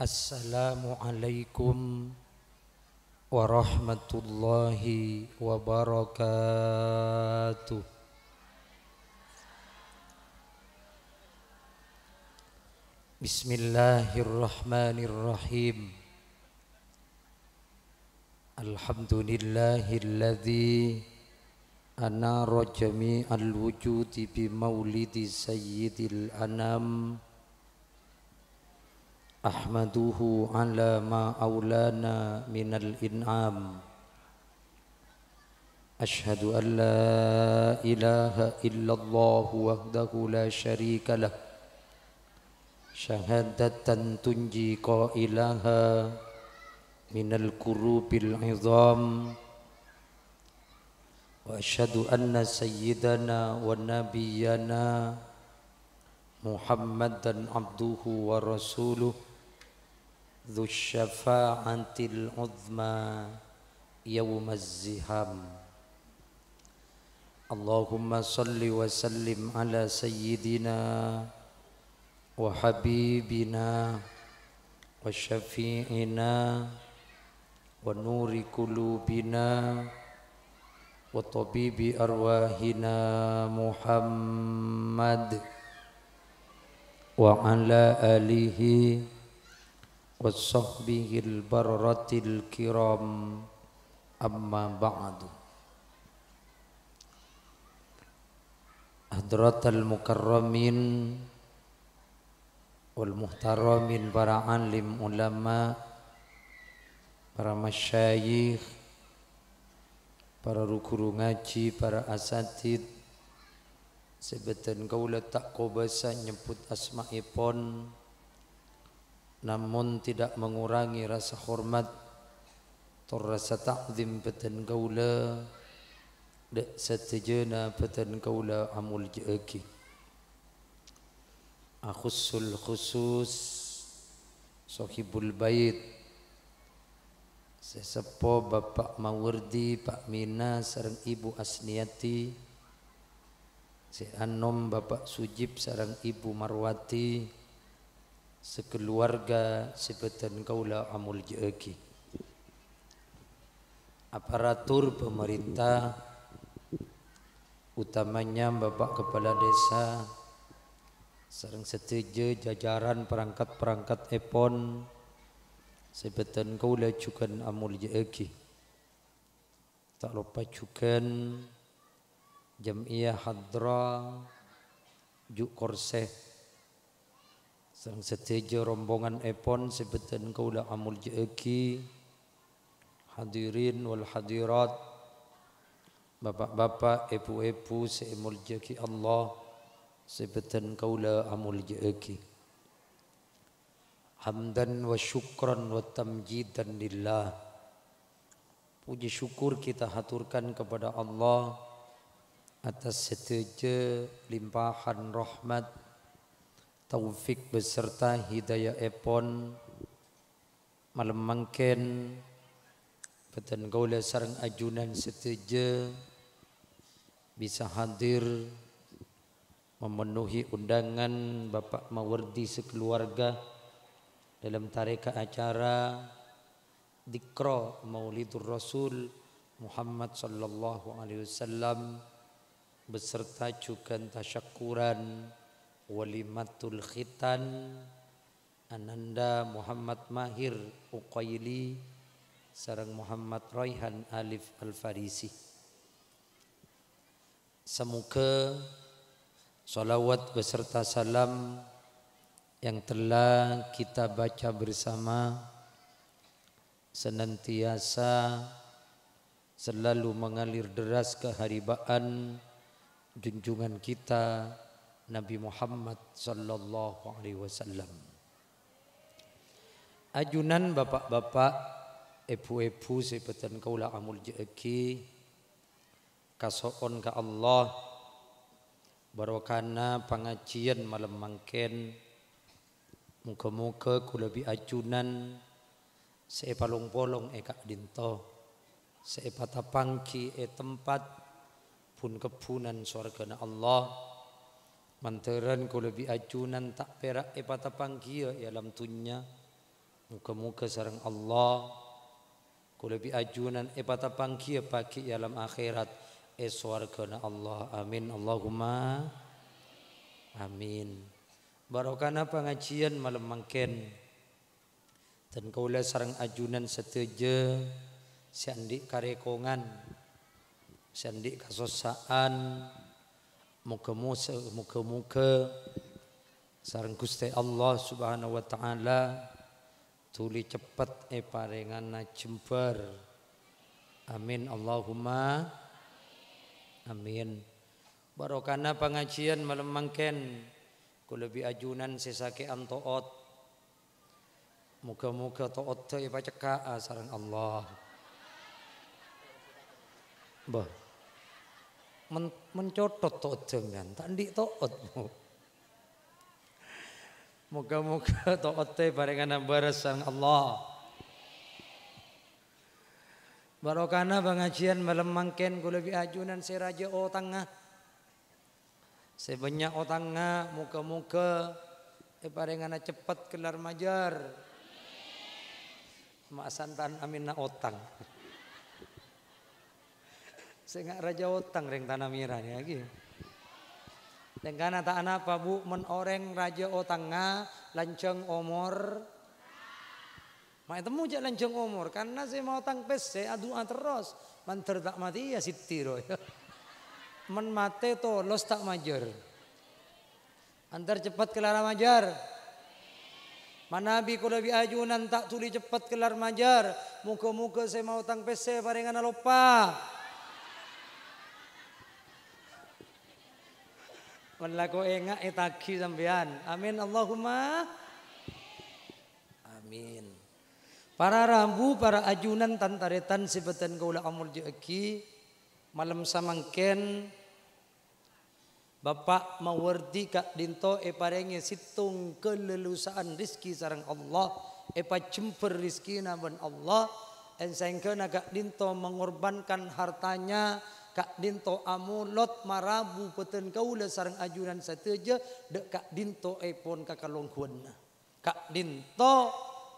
Assalamualaikum warahmatullahi wabarakatuh. Bismillahirrahmanirrahim. Alhamdulillahilladzi anara jami'al wujudi bi maulidi sayyidil anam. أحمده على ما أولانا من الإنعام أشهد أن لا إله إلا الله وحده لا شريك له شهادة تنجي قائلها من الكروب العظام وأشهد أن سيدنا ونبينا محمدا عبده ورسوله ذو الشفاعة العظمى يوم الزحام اللهم صل وسلم على سيدنا وحبيبنا وشفيعنا ونور قلوبنا وطبيب أرواحنا محمد وعلى آله wasahbihil barratil kiram amma ba'du Hadratal mukarramin wal muhtaramin para alim ulama para masyayikh para rukuru ngaji para asatid sebetan kaula tak kobasa nyebut asma'ipun pon namun tidak mengurangi rasa hormat tur rasa ta'zim peten kaula dek satjena peten kaula amul jeki akhusul khusus sohibul bait sesepo Bapak Mawardi Pak Mina sareng Ibu Asniati Si Anom Bapak Sujib sareng Ibu Marwati sekeluarga sebetan kaula amul jeki aparatur pemerintah utamanya bapak kepala desa sering setuju jajaran perangkat-perangkat epon sebetan kaula juga amul jeki tak lupa juga jamiah hadra juk korseh Sang seteja rombongan epon sebetan kaula amul jeki hadirin wal hadirat bapa-bapa ibu-ibu seimul jeki Allah sebetan kaula amul jeki hamdan wa syukran wa tamjidan lillah puji syukur kita haturkan kepada Allah atas seteja limpahan rahmat taufik beserta hidayah epon malam mangken beten gaula sarang ajunan seteja bisa hadir memenuhi undangan Bapak Mawardi sekeluarga dalam tarekat acara Dikra Maulidur Rasul Muhammad sallallahu alaihi wasallam beserta cukan tasyakuran walimatul khitan Ananda Muhammad Mahir Uqaili sarang Muhammad Raihan Alif Al-Farisi Semoga salawat beserta salam yang telah kita baca bersama senantiasa selalu mengalir deras keharibaan junjungan kita Nabi Muhammad sallallahu alaihi wasallam. Ajunan bapak-bapak, ibu-ibu kau kaula amul jeki kasoon ka Allah barokana pengajian malam mangken muka-muka kau lebih ajunan seepalong-polong eka eh dinto seepatapangki e eh tempat pun kepunan surga Allah. Menteran ku lebih acunan tak perak epata tapang kia ya dalam tunya. Muka-muka sarang Allah. Ku lebih acunan e tapang kia pakai ya dalam akhirat. Eswar kena Allah. Amin. Allahumma. Amin. Barokana pengajian malam mangken. Dan kau kaulah sarang ajunan setuju. Siandik karekongan. Siandik kasosaan muka-muka muka-muka sareng Gusti Allah Subhanahu wa taala tuli cepet e parengan jember. amin Allahumma amin barokana pengajian malam mangken lebih ajunan sesake antoot muka-muka toot te paceka ah, sareng Allah Bah men mencotot tok jengan tak ndik toot Moga-moga teh barengan nambah Allah. Barokana pengajian malam mangken kula bi ajunan si raja otangga, Sebanyak otanga muka moga-moga e eh, barengan cepat kelar majar. Mak santan amin otang. Sehingga raja otang reng tanah mirah ya gitu. Dengan tak apa bu menoreng raja ngah lanceng omor. Mak temu jak lanceng omor karena saya mau tang saya aduan terus. Man tak mati ya sitiro ya. Men mate to los tak majer. Antar cepat kelar majar. Manabi kula lebih ajunan tak tuli cepat kelar majar. Muka-muka saya mau tang pese barengan lupa. Walaku engak etaki ya sampean. Amin Allahumma. Amin. Para rambu, para ajunan tantaretan sebatan kaula amul jeki malam samangken Bapak mawardi kak dinto e situng kelelusaan rizki sarang Allah epa cemper rizki naban Allah en agak dinto mengorbankan hartanya Kak dinto amulot marabu peten kaula sarang ajunan satu je dek kak dinto epon kalongkuan na Kak dinto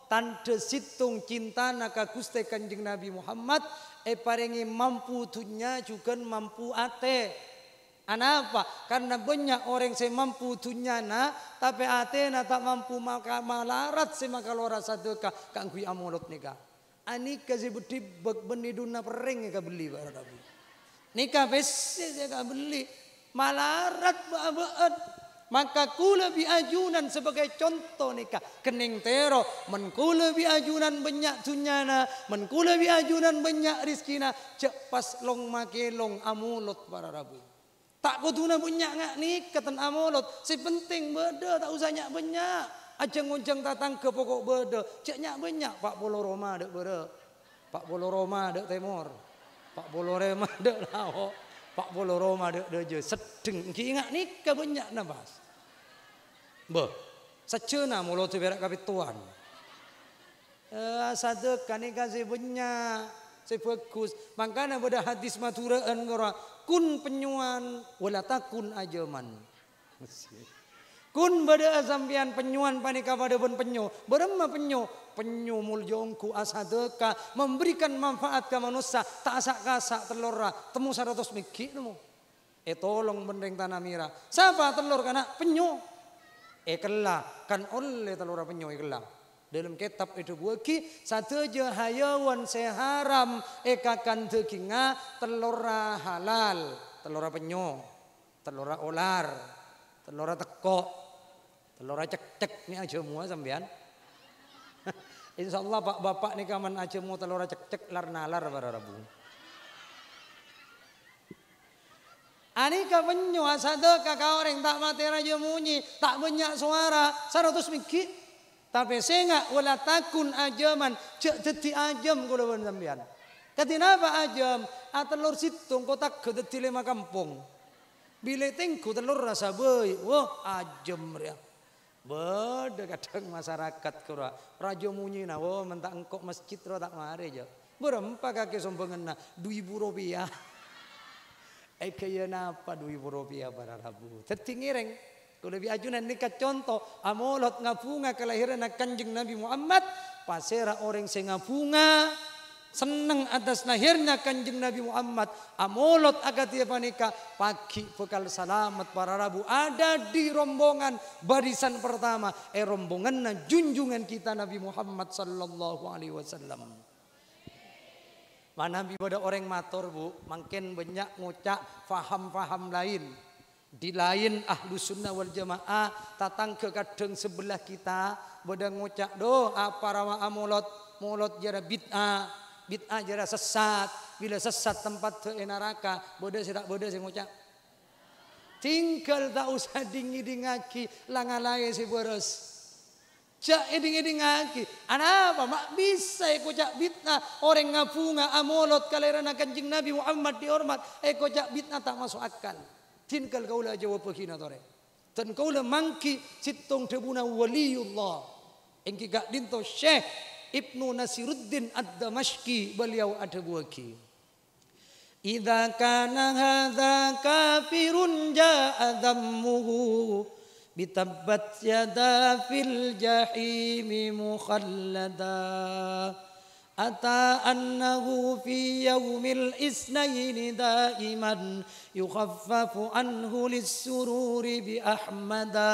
tante situng cinta nak guste kanjeng Nabi Muhammad e parengi mampu tunya juga mampu ate. Kenapa? Karena banyak orang saya mampu tunyana, tapi Athena tak mampu maka malarat saya maka lora satu ka kangkui amolot nika. Ani kasih buti beni dunia pering ka beli barang. Nikah besi saya akan beli. Malarat buat-buat. Maka kula bi ajunan sebagai contoh nikah. Kening tero. Men kula bi ajunan banyak sunyana. Men kula bi ajunan banyak rizkina. Cek pas long maki long amulot para rabu. Tak kuduna banyak ngak nikah keten amulot. Si penting beda tak usah nyak banyak. aja ujeng tatang ke pokok beda. Cek nyak banyak pak polo Roma dek beda. Pak polo Roma dek temor. Pak Bolo Rema dek lawak. Pak Bolo Roma dek dek je. Sedeng. Ki ingat ni kau banyak na bas. Bo. Sacena mulo tu berak kapit tuan. Eh sade kan ikan si banyak. Si bagus. Mangkana pada hadis maturaan ngora. Kun penyuan. walatakun kun ajaman. Masih. Kun bada asampian penyuan panika pada pun penyu. Berema penyu. Penyu muljongku asadeka. Memberikan manfaat ke manusia. Tak asak kasak telora. Temu saratus mikirmu. etolong eh, tolong bendeng tanah mira. Siapa telur kana? Penyu. Eh kelah. Kan oleh telur penyu eh Dalam kitab itu buki satu je hayawan seharam eka kan dekinga telora halal telora penyu telora ular telora tekok Lora cek-cek ni aja semua Sambian, Insya Allah Pak Bapak ni kaman aja semua telora cek-cek lar nalar para rabu. Ani ka penyu asado kakak orang tak mati raja munyi, tak banyak suara, seratus mikir. Tapi sengak wala takun ajaman, cek deti ajam kula pun sampean. Katinapa ajam, atelur ah, situng kotak gedeti lima kampung. Bile tengku telur rasa baik, wah ajam ria. Beda kadang masyarakat kura. Raja munyi na, wo oh, mentak engkok masjid ro tak mari jo. Berempa kaki sombongan na, ribu rupiah. Eh kaya napa ribu rupiah para rabu. reng. Kalau lebih ajunan ini contoh. Amolot ngapunga kelahiran kanjeng Nabi Muhammad. Pasera orang sing ngapunga seneng atas lahirnya kanjeng Nabi Muhammad. Amolot agati panika pagi bekal salamat para rabu ada di rombongan barisan pertama. Eh rombongan junjungan kita Nabi Muhammad sallallahu alaihi wasallam. Mana pada orang matur bu, makin banyak ngucak faham-faham lain. Di lain ahlu sunnah wal jamaah tatang ke kadang sebelah kita. Bada ngucak doa apa rawa amolot, molot jara bid'ah bid'ah jadi sesat. Bila sesat tempat ke neraka, bodoh sih tak bodoh sih ngucap. Tinggal tak usah dingi langa langalaya si boros. Cak eding eding ngaki. Anapa mak bisa eko cak bitna orang ngapunga amolot akan jing Nabi Muhammad dihormat. Eko cak bitna tak masuk akal. Tinggal kau lah jawab begina tore. Dan kau lah mangki sitong debuna waliullah. Engki gak dinto syekh ابن نصير الدين الدمشقي beliau ada buagi إذا كان هذا كافر جاء ذمه بتبت يدا في الجحيم مخلدا أتى أنه في يوم الاثنين دائما يخفف عنه للسرور بأحمدا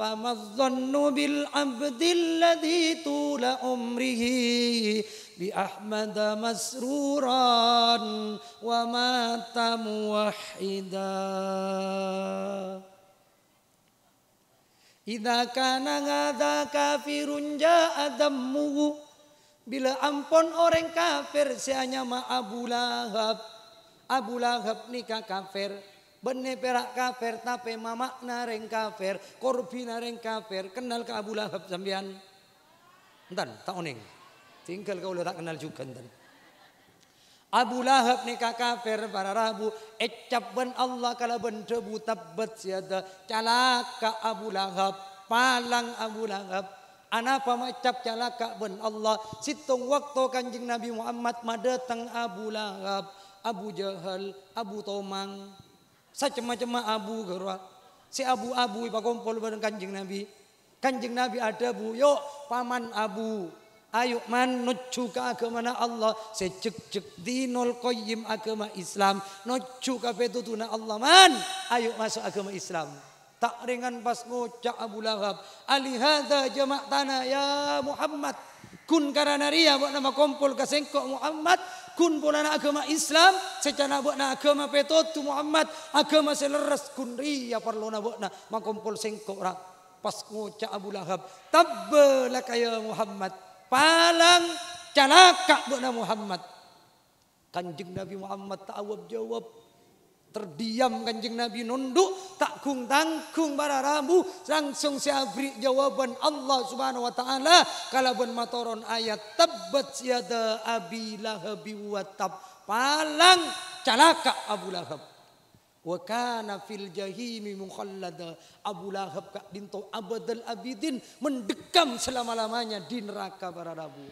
فما الظن بالعبد الذي طول عمره بأحمد مسرورا ومات موحدا إذا كان هذا كافر جاء دمه Bila ampun orang kafir, seanya ma Abu Lahab. Abu Lahab nikah kafir. Bene perak kafir tapi mamak nareng kafir, korbina reng kafir, kenal ke Abu Lahab sambian. Entar tak oning. Tinggal kau tak kenal juga entar Abu Lahab kafir para Rabu ecap ben Allah kala ben debu tabat siada calaka Abu Lahab palang Abu Lahab anapa macap calaka ben Allah situng waktu kanjing Nabi Muhammad madatang Abu Lahab Abu Jahal Abu Tomang sacema-cema abu Gerwat. Si abu-abu ipa kumpul bareng kanjeng Nabi. Kanjeng Nabi ada bu, yuk paman abu. Ayo man nuju ke agama Allah. Sejek jek dinul koyim agama Islam. Nuju ke petutuna Allah man. Ayo masuk agama Islam. Tak ringan pas ngucak Abu Lahab. Alihada jemaat tanah ya Muhammad. Kun karanaria buat nama kumpul kasengkok Muhammad. kun bulan agama Islam secara buat na agama petot tu Muhammad agama seleres kun ria perlu na buat na mengkumpul singkok rak pas kuca Abu Lahab tabe lah kaya Muhammad palang calaka buat na Muhammad kanjeng Nabi Muhammad tak jawab Terdiam kanjeng Nabi nunduk tak kung tangkung para rambu langsung beri jawaban Allah Subhanahu wa taala kalaban matoron ayat tabat siada abi lahab watab palang calaka Abu Lahab wa kana fil jahimi mukhallada Abu Lahab kak dinto abadal abidin mendekam selama-lamanya di neraka para rambu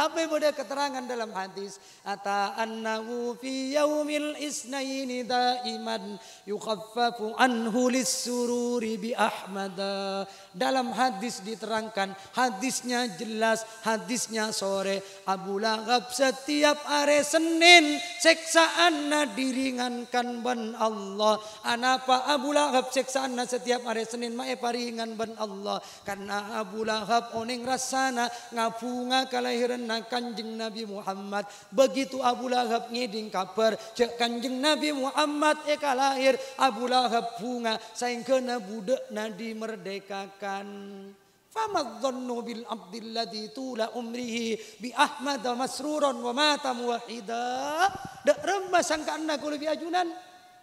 tapi pada keterangan dalam hadis ata annahu fi yaumil isnaini daiman yukhaffafu anhu lissururi bi ahmada. Dalam hadis diterangkan hadisnya jelas, hadisnya sore Abu Lahab setiap hari Senin seksaan diringankan ban Allah. Anapa Abu Lahab seksaan setiap hari Senin mae paringan ban Allah karena Abu Lahab oning rasana ngapunga kalahiran na kanjeng Nabi Muhammad. Begitu Abu Lahab ngiding kabar cek kanjeng Nabi Muhammad eka lahir Abu Lahab bunga kena budak Nadi Fama dhannu bil abdilladhi tula umrihi bi Ahmad masruran wa mata muwahida. Dak rembas sangka aku lebih ajunan.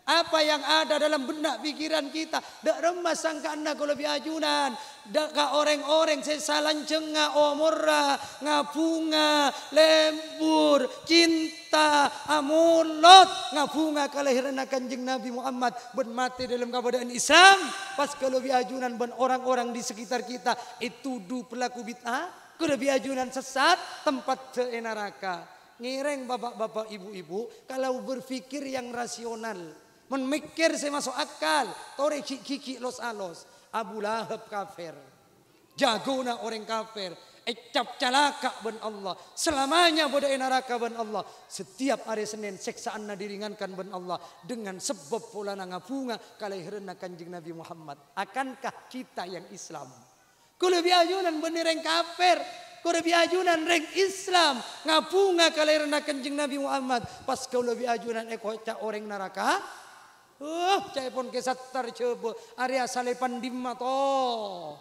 Apa yang ada dalam benak pikiran kita. Dak remas sangka anda kalau lebih ajunan. Dak orang-orang sesalan cenga omora oh, ngabunga lembur cinta amulot ngabunga kelahiran kanjeng Nabi Muhammad ben mati dalam keadaan Islam. Pas kalau lebih ajunan ben orang-orang di sekitar kita itu du pelaku bid'ah. lebih biajunan sesat tempat neraka. Ngireng bapak-bapak ibu-ibu kalau berpikir yang rasional. Memikir saya masuk akal. Tore kiki los alos. Abu Lahab kafir. Jagona orang kafir. Ecap calaka ben Allah. Selamanya bodai neraka ben Allah. Setiap hari Senin seksaan na diringankan ben Allah. Dengan sebab pula na ngapunga. Kalai herena kanjeng Nabi Muhammad. Akankah kita yang Islam? Kulebi ajunan benereng kafir. lebih ajunan reng Islam. Ngapunga kalai herena kanjeng Nabi Muhammad. Pas lebih ajunan ekocak orang neraka. Uh, cai pun kesat tercebur. area salepan dimma to.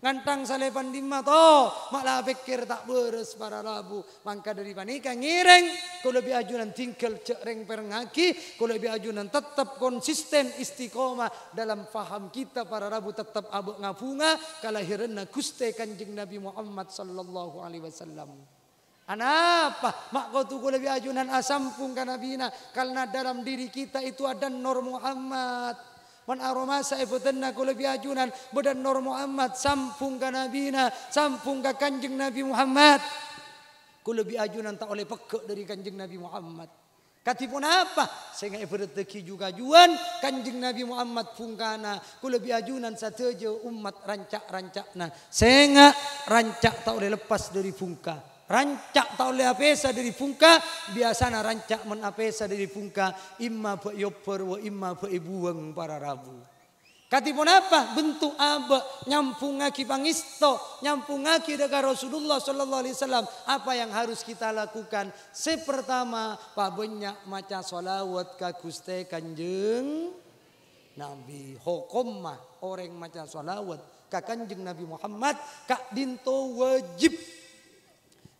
Ngantang salepan dimma to. Malah pikir tak beres para labu. mangka dari panika ngireng. Kau lebih ajunan tingkel cereng perengaki Kau lebih ajunan tetap konsisten istiqomah. Dalam faham kita para rabu tetap abu ngafunga Kalahiranna kuste jeng Nabi Muhammad sallallahu alaihi wasallam. Anapa? mak kau Makotu kule biajunan nabi na Karena dalam diri kita itu ada nur Muhammad. Man nak kau lebih ajunan Bedan nur Muhammad. Sampung kanabina. Sampung ka kanjeng Nabi Muhammad. kau lebih ajunan tak oleh pekek dari kanjeng Nabi Muhammad. Katipun apa? Sehingga rezeki juga juan. Kanjeng Nabi Muhammad pungkana. lebih ajuhan satu aja umat rancak-rancakna. rancak Sehingga rancak tak oleh lepas dari pungkana. Rancak tau le apesa dari pungka biasana rancak men apesa dari pungka imma pa yopper wa imma pa ibuang para rabu. Katipun apa? Bentuk abe Nyampung aki pangisto, nyampung aki dengan Rasulullah Sallallahu Alaihi Wasallam. Apa yang harus kita lakukan? Sepertama, pak banyak maca solawat ka guste kanjeng Nabi. Hokomah orang maca solawat ka kanjeng Nabi Muhammad kak dinto wajib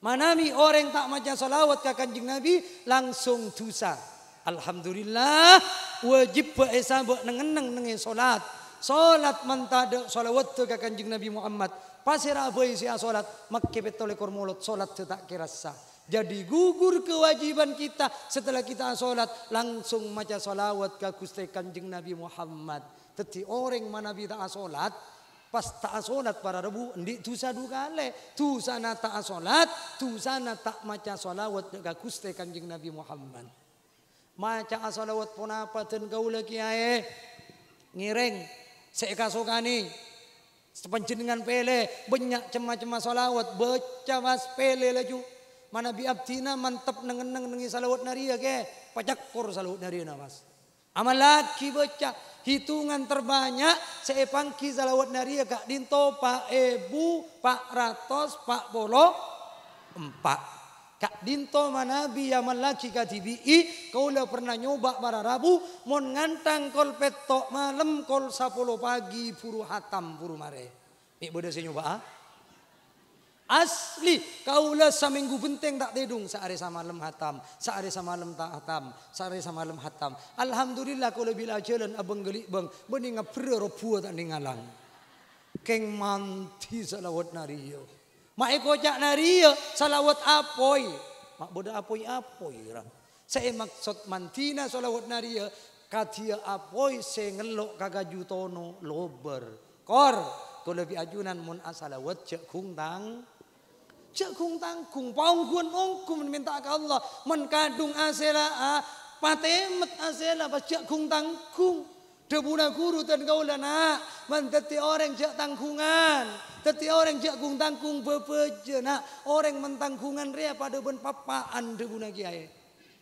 Manami orang tak maca salawat ke kanjeng Nabi langsung dosa. Alhamdulillah wajib bae sabuk nengeneng nengi salat. Salat mentada salawat ke kanjeng Nabi Muhammad. pasir bae sia salat makke betole kormolot salat tak kerasa Jadi gugur kewajiban kita setelah kita salat langsung maca salawat ke Gusti Kanjeng Nabi Muhammad. teti orang mana tidak salat Pas tak solat para rebu, ndi tu sadu kale. Tu sana tak solat, tu sana tak maca solawat dega kuste kanjeng Nabi Muhammad. Maca solawat pun apa ten lagi aye, Ngireng, sekasokani. sepancingan pele, banyak cema-cema solawat, baca mas pele laju. Mana biabtina mantap nengen-nengen nengi salawat ya ke, pajak kur salawat naria mas. Amal laki becak hitungan terbanyak seepang kizalawat dari agak ya, dinto pak ebu pak ratus pak bolo empat kak dinto mana bi malaki Kak katibi kau dah pernah nyoba para rabu mon ngantang kol petok malam kol sapolo pagi puru hatam puru mare ni boleh saya nyoba ah? Asli kaulah seminggu benteng tak dedung sehari sama lem hatam, sehari sama lem tak hatam, sehari sama lem hatam. Alhamdulillah lebih lebih dan abang gelik bang, bening ngapre ropuh tak ningalang. Keng manti salawat nariyo. Ya. Mak ekojak nariyo ya, salawat apoi. Mak boda apoi apoi rang. Saya maksud mantina salawat nariyo ya, katia apoi saya ngelok kagajutono lober. Kor kau lebih ajunan mun asalawat cek kung tang Cekung tangkung, pauhun ongkum minta ke Allah. Menkadung asela a, ah, patemet asela pas cekung tangkung. Debuna guru dan kau nak mendeti orang jak tangkungan. Teti orang jak kung tangkung bepeje nak. Orang mentangkungan ria pada ben papaan debuna kiai.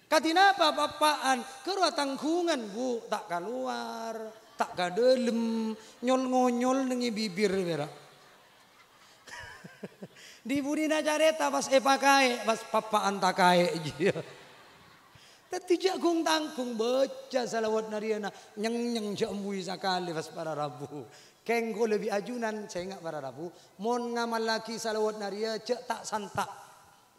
Katina apa papaan, kerua tangkungan bu tak keluar, tak kadelem, nyol ngonyol nengi bibir berak. Diburi na Jareta pas epa kae, pas papa anta kae. Tapi jagung tangkung baca salawat nariana nyeng nyeng jambui sakali pas para rabu. Kengko lebih ajunan saya ingat para rabu. Mon ngamal lagi salawat naria cek tak santak.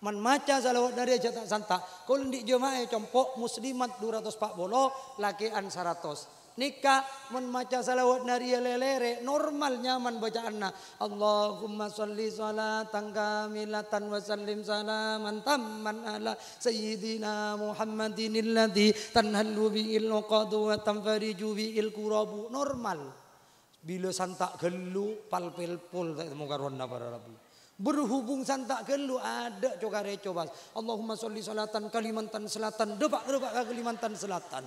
Man maca salawat naria cek tak santak. Kau lindik jemaah compok muslimat dua ratus pak 240 laki an 100. nikah mun maca salawat nari lelere normal nyaman bacaanna Allahumma sholli salatan kamilatan wa sallim salaman tamman ala sayyidina Muhammadin illadhi tanhallu bi ilqadu wa tanfariju bi ilqurabu normal bila santak gelu pal pelpol tak temu karonna para rabbi berhubung santak gelu ada coba recoba Allahumma sholli salatan Kalimantan Selatan debak debak Kalimantan Selatan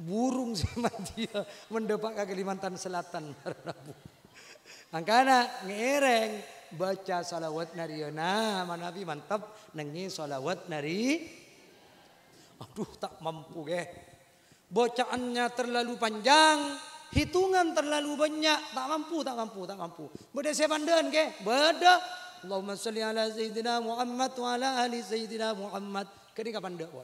burung sama dia mendepak ke Kalimantan Selatan. Rabu. Angkana ngereng baca salawat nariona Nabi mantap nengi salawat nari. Aduh tak mampu ke. Bacaannya terlalu panjang, hitungan terlalu banyak, tak mampu, tak mampu, tak mampu. Beda saya pandan ke? beda. Allahumma salli ala sayyidina Muhammad wa ala ali sayyidina Muhammad. Ketika pandak pun.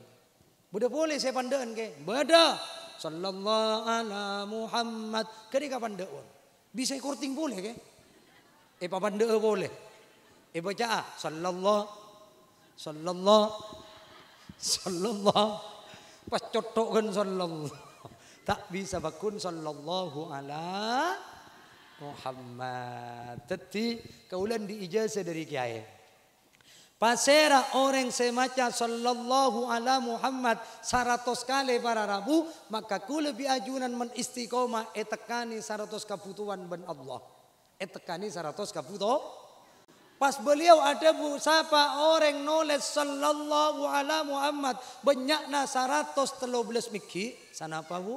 Beda boleh saya pandan ke? beda. Sallallahu ala Muhammad. Kadi kapan deun? Bisa korting boleh ke? Eh papan deun boleh. Eh baca ah. Sallallahu. Sallallahu. Sallallahu. Pas kan sallallahu. Tak bisa bakun sallallahu ala Muhammad. Tetapi kaulan diijazah dari kiai. Pasera orang semaca sallallahu ala Muhammad Saratos kali para Rabu maka ku lebih ajunan men istiqomah etekani Saratos kebutuhan ben Allah. Etekani Saratos kebutuhan. Pas beliau ada bu sapa orang nulis sallallahu ala Muhammad banyakna Saratos telu belas miki sana apa bu?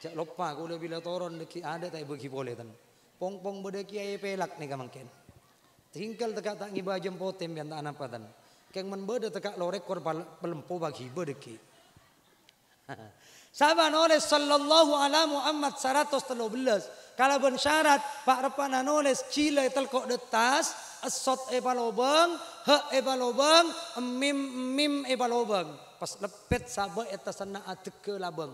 Cak lupa ku bila toron ada tak ibu boleh ten. Pong pong beda kiai pelak nih tinggal tegak tak ngiba jempotim yang tak nampak tan. Keng men berde dekat lorekor pelempu bagi berdeki. Saban oleh sallallahu alaihi wasallam saratus telah belas. Kalau bersyarat Pak Repan anoles cila itu kok detas, asot eba he eba lobang, mim mim eba e Pas lepet sabar itu e sana adek labang.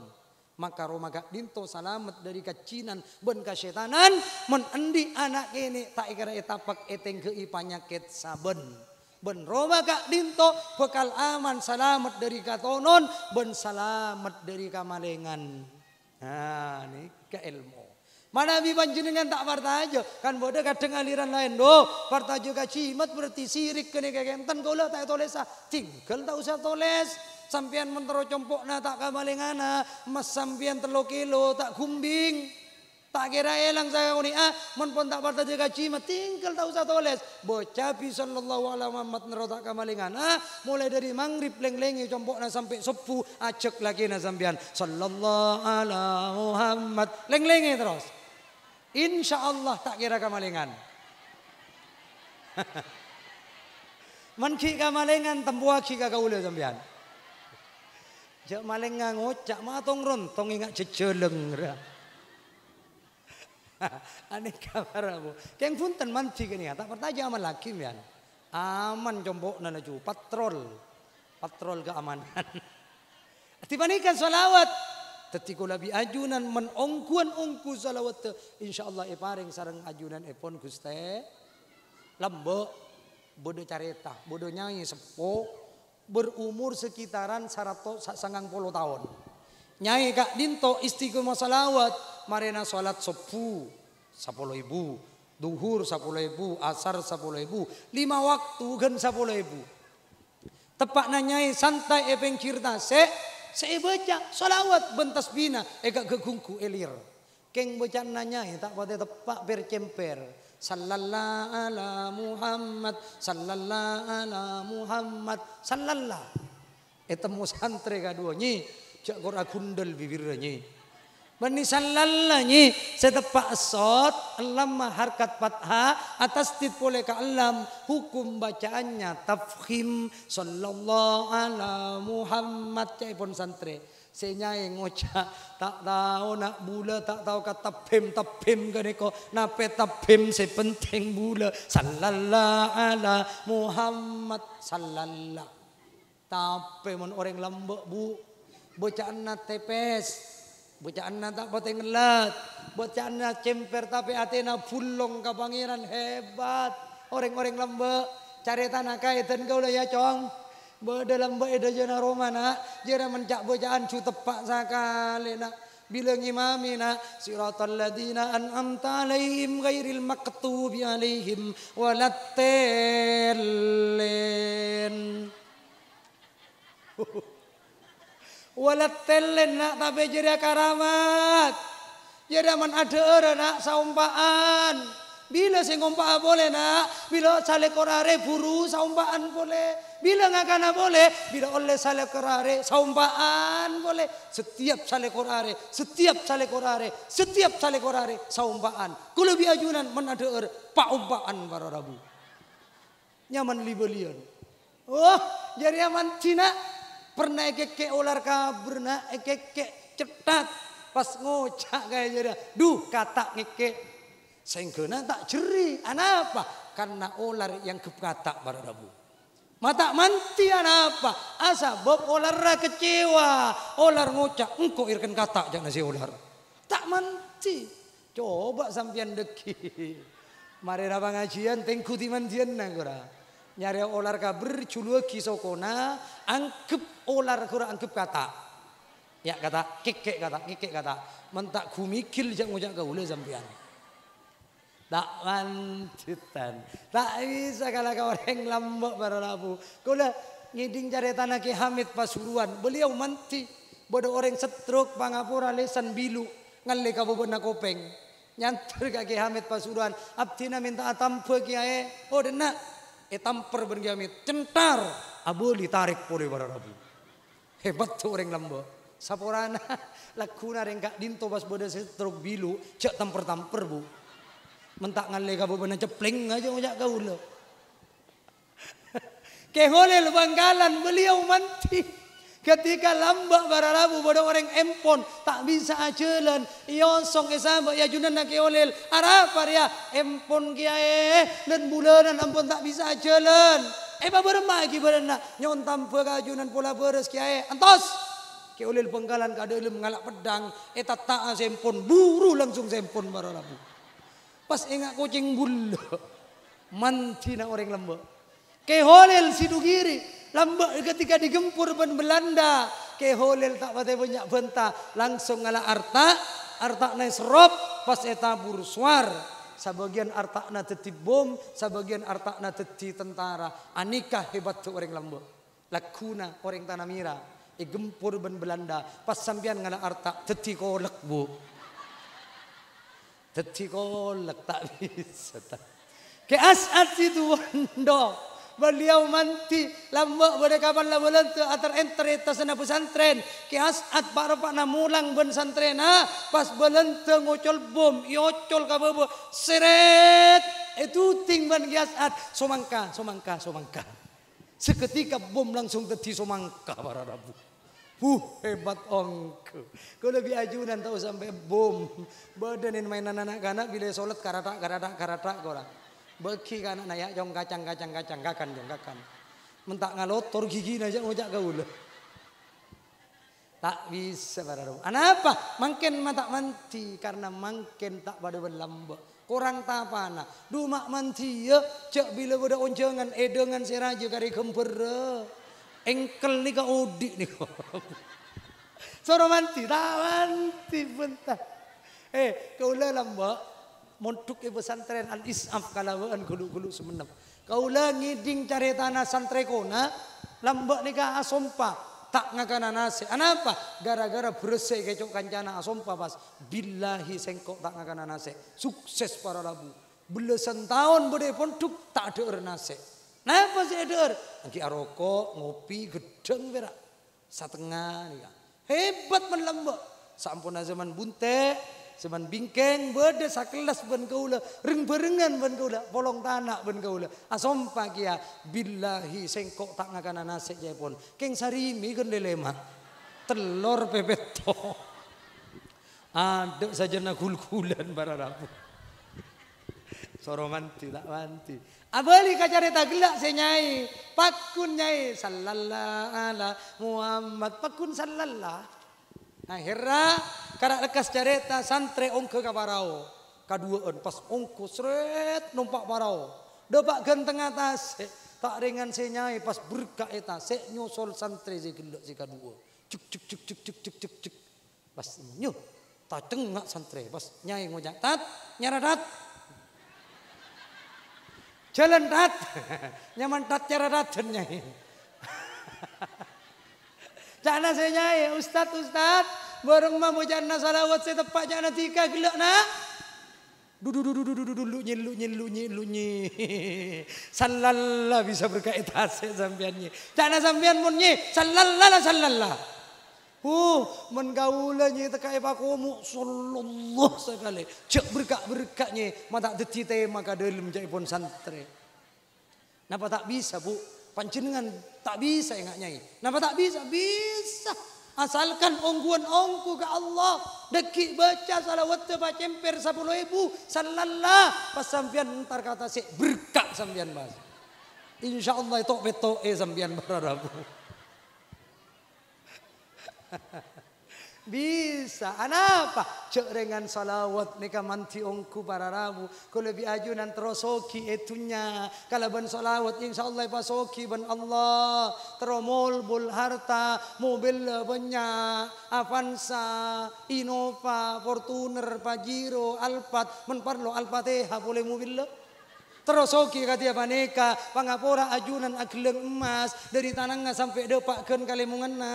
Maka romaga dinto salamet dari kecinan ben kasyetanan. Men endi anak ini tak kira etapak eteng ke ipanyakit saben. Ben romaga dinto bekal aman salamet dari katonon. Ben salamet dari kamalengan. Nah ini ke ilmu. Mana bi panjenengan tak parta aja, kan bodoh kadang aliran lain do. parta juga cimat berarti sirik kene kekenten kau tak tolesa, tinggal tak usah toles sampian mentero na tak kamalingana mas sampian telo kilo tak kumbing, tak kira elang saya kuni ah mon pun tak parta jaga cima tinggal tahu satu les bocah pisan sallallahu alaihi wasallam nero tak kamalingana mulai dari mangrib leng lengi na sampai sepu acek lagi na sampian, sallallahu ala Muhammad leng lengi terus Insya Allah tak kira kamalingan. Menki kamalingan tempuaki kika ulah sampian. Jak maling cak matong rontong ingak jejeleng, ra. Ane abu. Keng punten manti kene ya, tak pertanya aman lagi mian. Aman jombok nana ju patrol. Patrol keamanan. Tipanikan salawat? Tetiko labi ajunan menongkuan ongku salawat. Insya Allah iparing e sarang ajunan epon guste. Lembok bodoh carita, bodoh nyanyi sepok berumur sekitaran sarato sangang puluh tahun. Nyai kak dinto istiqomah salawat marena salat sepu sepuluh ibu duhur sepuluh ibu asar sepuluh ibu lima waktu gen sepuluh ibu tepak nanyai santai epeng kirta, se saya baca salawat bentas bina eka gegungku elir keng baca nanyai tak pada tepak bercemper sallallahu ala Muhammad sallallahu ala Muhammad sallallahu eta santri kadua nyi cak gora gundel bibirna nyi Bani sallallahu nyi setepak sot Alam harkat patha atas tit boleh ke alam hukum bacaannya tafkhim sallallahu ala Muhammad cai pun santri Senyai ngoja tak tahu nak bula tak tahu kata pem tepim gane ko nape tepim sepenting bula sallallahu ala Muhammad sallallahu tapi mon orang lembek bu bocah na tepes bocah na tak poteng lat bocah na cemper tapi atena pulong ke pangeran hebat orang-orang lembek cari tanah kaitan kau lah ya cong Ba dalam ba eda jana nak jana mencak bacaan cu tepak sakali nak bilang imamina siratal ladina an amta alaihim ghairil maktubi alaihim walattelin walattelin nak tapi jadi karamat jadi mana ada orang nak saumpaan Bila sing ngompa boleh nak, bila sale korare buru saumpaan boleh. Bila ngakana boleh, bila oleh sale korare saumpaan boleh. Setiap sale korare, setiap sale korare, setiap sale korare saumpaan. Kulo bi ajunan menadeur paumpaan para rabu. Nyaman libelian. Oh, jadi aman Cina pernah ke ular ekek ke cetak pas ngocak kayak jadi. Duh, kata ngeke. Senggena tak jeri. Anapa? Karena ular yang kepata para Rabu. Mata manti apa? Asa bob ular kecewa. Ular ngucak. Engkau irkan kata, jangan si ular. Tak manti. Coba sampian deki. Mari rabang ngajian tengku timantian negara. nyari ular kabur julua kisokona angkep ular kura angkep kata ya kata kikek kata kikek kata mentak jangan jak ngujak kaula sampian tak lanjutan. Tak bisa kalau kau orang lambok para labu. Kula ngiding cari tanah ke Hamid Pasuruan. Beliau manti Bodoh orang setruk pangapura lesan bilu. kau kabubun nak kopeng. Nyantar ke Ki Hamid Pasuruan. Abdina minta atampe kiai. Oh dena. nak, eh, tamper ben Hamid. Centar. Abu ditarik puri para labu. Hebat tuh orang lambok. Saporana, lakuna ringkak dinto pas bodoh setruk bilu. Cek tamper-tamper bu. Mentak ngalih kau pernah cepling aja ngajak kau lo. Kehole lebanggalan beliau mati. Ketika lambak para rabu pada orang empon tak bisa ajalan. Iyosong esamba ya junan nak keolel. Arapa paria empon kiai dan bulanan empon tak bisa ajalan. Eba eh, berma lagi berana nyontam pegajunan pola beres kiai. Antos keolel penggalan kadeh lu mengalak pedang. Eta eh, tak ah, sempon buru langsung sempon para rabu. Pas ingat kucing bulu. Manti nak orang lembek. Keholil sidu kiri. Lembek ketika digempur ben Belanda. Keholil tak patah banyak benta. Langsung ngala arta. Arta naik serop. Pas eta eh bursuar. Sebagian arta na teti bom. Sebagian arta na teti tentara. Anikah hebat tu orang lembek. Lakuna orang tanah mira. Igempur eh ben Belanda. Pas sambian ngala arta teti kolek bu. Dedi kolek tak bisa tak. Ke as'ad itu wando. Beliau manti. Lambak pada kapan lah bulan Atar enter itu sana pesantren. Ke as'ad pak rupak nak mulang ben santren. Ha? Pas bulan tu ngocol bom. Yocol ke bobo. Seret. Itu ting ben ke as'ad. Somangka, somangka, somangka. Seketika bom langsung dedi somangka para rabu. Huh, hebat ongku. Kalau lebih ajunan tahu sampai bom. Badanin mainan anak-anak bila sholat karatak karatak karata korang. Beki kan anak naya jong kacang kacang kacang kakan jong kakan. Mentak ngalotor gigi aja kau lah. Tak bisa bararu. Anapa? Mungkin mata manti karena mungkin tak pada berlambat. Kurang tapana. Duma manti ya. Cak bila goda onjangan edengan seraja kari kempera. Engkel nih kau di nih kau. Soro manti, manti bentar. Eh, kau lelam mbak. Montuk ibu santren al isaf kalawaan gulu-gulu semenap. Kau ngiding cari tanah santreko na. Lambak nih kau asompa. Tak ngakana nasi. Kenapa? Gara-gara bersih kecok kancana asompa pas. Billahi sengkok tak ngakana nasi. Sukses para labu. Belasan tahun berdepon tuk tak ada er nasi. Napa sih Edur? Angki aroko, ngopi, gedeng vera, Satengah nih kan. Hebat men Sampun zaman bunte, zaman bingkeng, beda sakelas ben kaula, ring berengan ben kaula, polong tanah ben kaula. Asompa ah, kia ya. billahi sengkok tak ngakana nasik ya pun. Keng sarimi gen kan lelema. Telur pepeto, to. Aduk saja nak gul-gulan para rapuh. Soro manti tak manti. Abali ah, kacare gelak saya nyai. Pakun nyai sallallahu ala Muhammad. Pakun sallallahu. Akhirnya karena lekas cerita santri ongke kabarau. Kaduaan pas ongko seret numpak barau. Dopak genteng atas. Tak ringan se nyai pas berkah eta se nyusul santri si gelak se kadua. Cuk cuk cuk cuk cuk cuk cuk cuk. Pas nyuh. Tak tengah santri, pas nyai ngojak tat nyaradat Jalan tat. Nyaman tat cara nyai jangan saya nyai, ustad ustad, borong mamu jangan salawat saya tepat jangan tika gila nak. Dudu dudu dudu dudu lu nyi lu nyi, Salallah bisa berkaitan saya sambiannya. Jangan sambian nyi salallah salallah. Uh, menggaulanya teka epa komu sallallahu sekali. Cek berkat berkatnya, mata deti maka dalam menjadi pun santri. Napa tak bisa bu? Pancenengan tak bisa enggak nyai. Napa tak bisa? Bisa. Asalkan ongguan ongku ke Allah. dekik baca salawat baca cemper sepuluh ibu. Salallah. Pas sampian ntar kata si berkat sampian mas. Insya Allah itu beto eh sampian berarabu. Bisa. Anapa? Cek dengan salawat neka manti ongku para rabu. Kau lebih ajunan terosoki etunya. Kalau ben salawat Allah pasoki ben Allah. Teromol bul harta. Mobil banyak. Avanza. Innova. Fortuner. pajiro, Alphard. Menparlo alpateha Boleh mobil lo. Terosoki katia paneka. Pangapura ajunan agleng emas. Dari tanangnya sampai depakkan kalimungan na.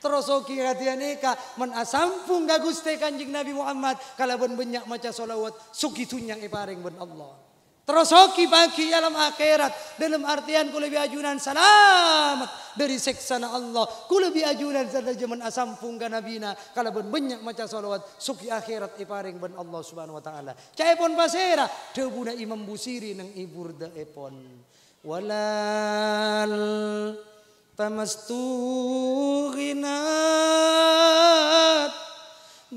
Terus oke radianeka men asampung Gusti kanjing Nabi Muhammad kalabun banyak maca salawat suki tunyang iparing ben Allah. Terus bagi alam akhirat dalam artian ku lebih ajunan selamat dari seksana Allah. Ku lebih ajunan sada jaman asampung ga nabina kalabun banyak maca salawat suki akhirat iparing ben Allah subhanahu wa taala. Cai pon pasera debuna imam busiri nang ibur de epon. Walal tamastu ghinat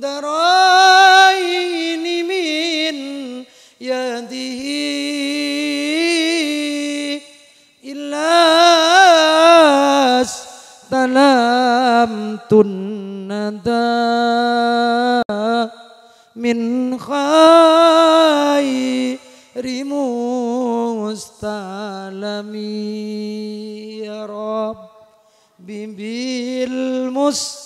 daraini min yadihi illas talam tunnada min khairi mustalami ya Rabb ببالمستقيم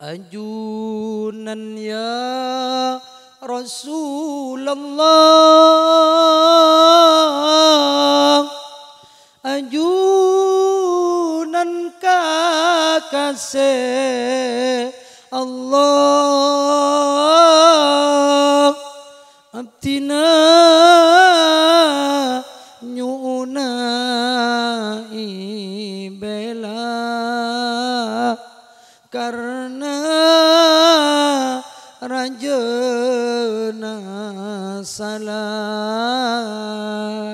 ajunan ya Rasulullah ajunan kakase Allah abdinah. salam.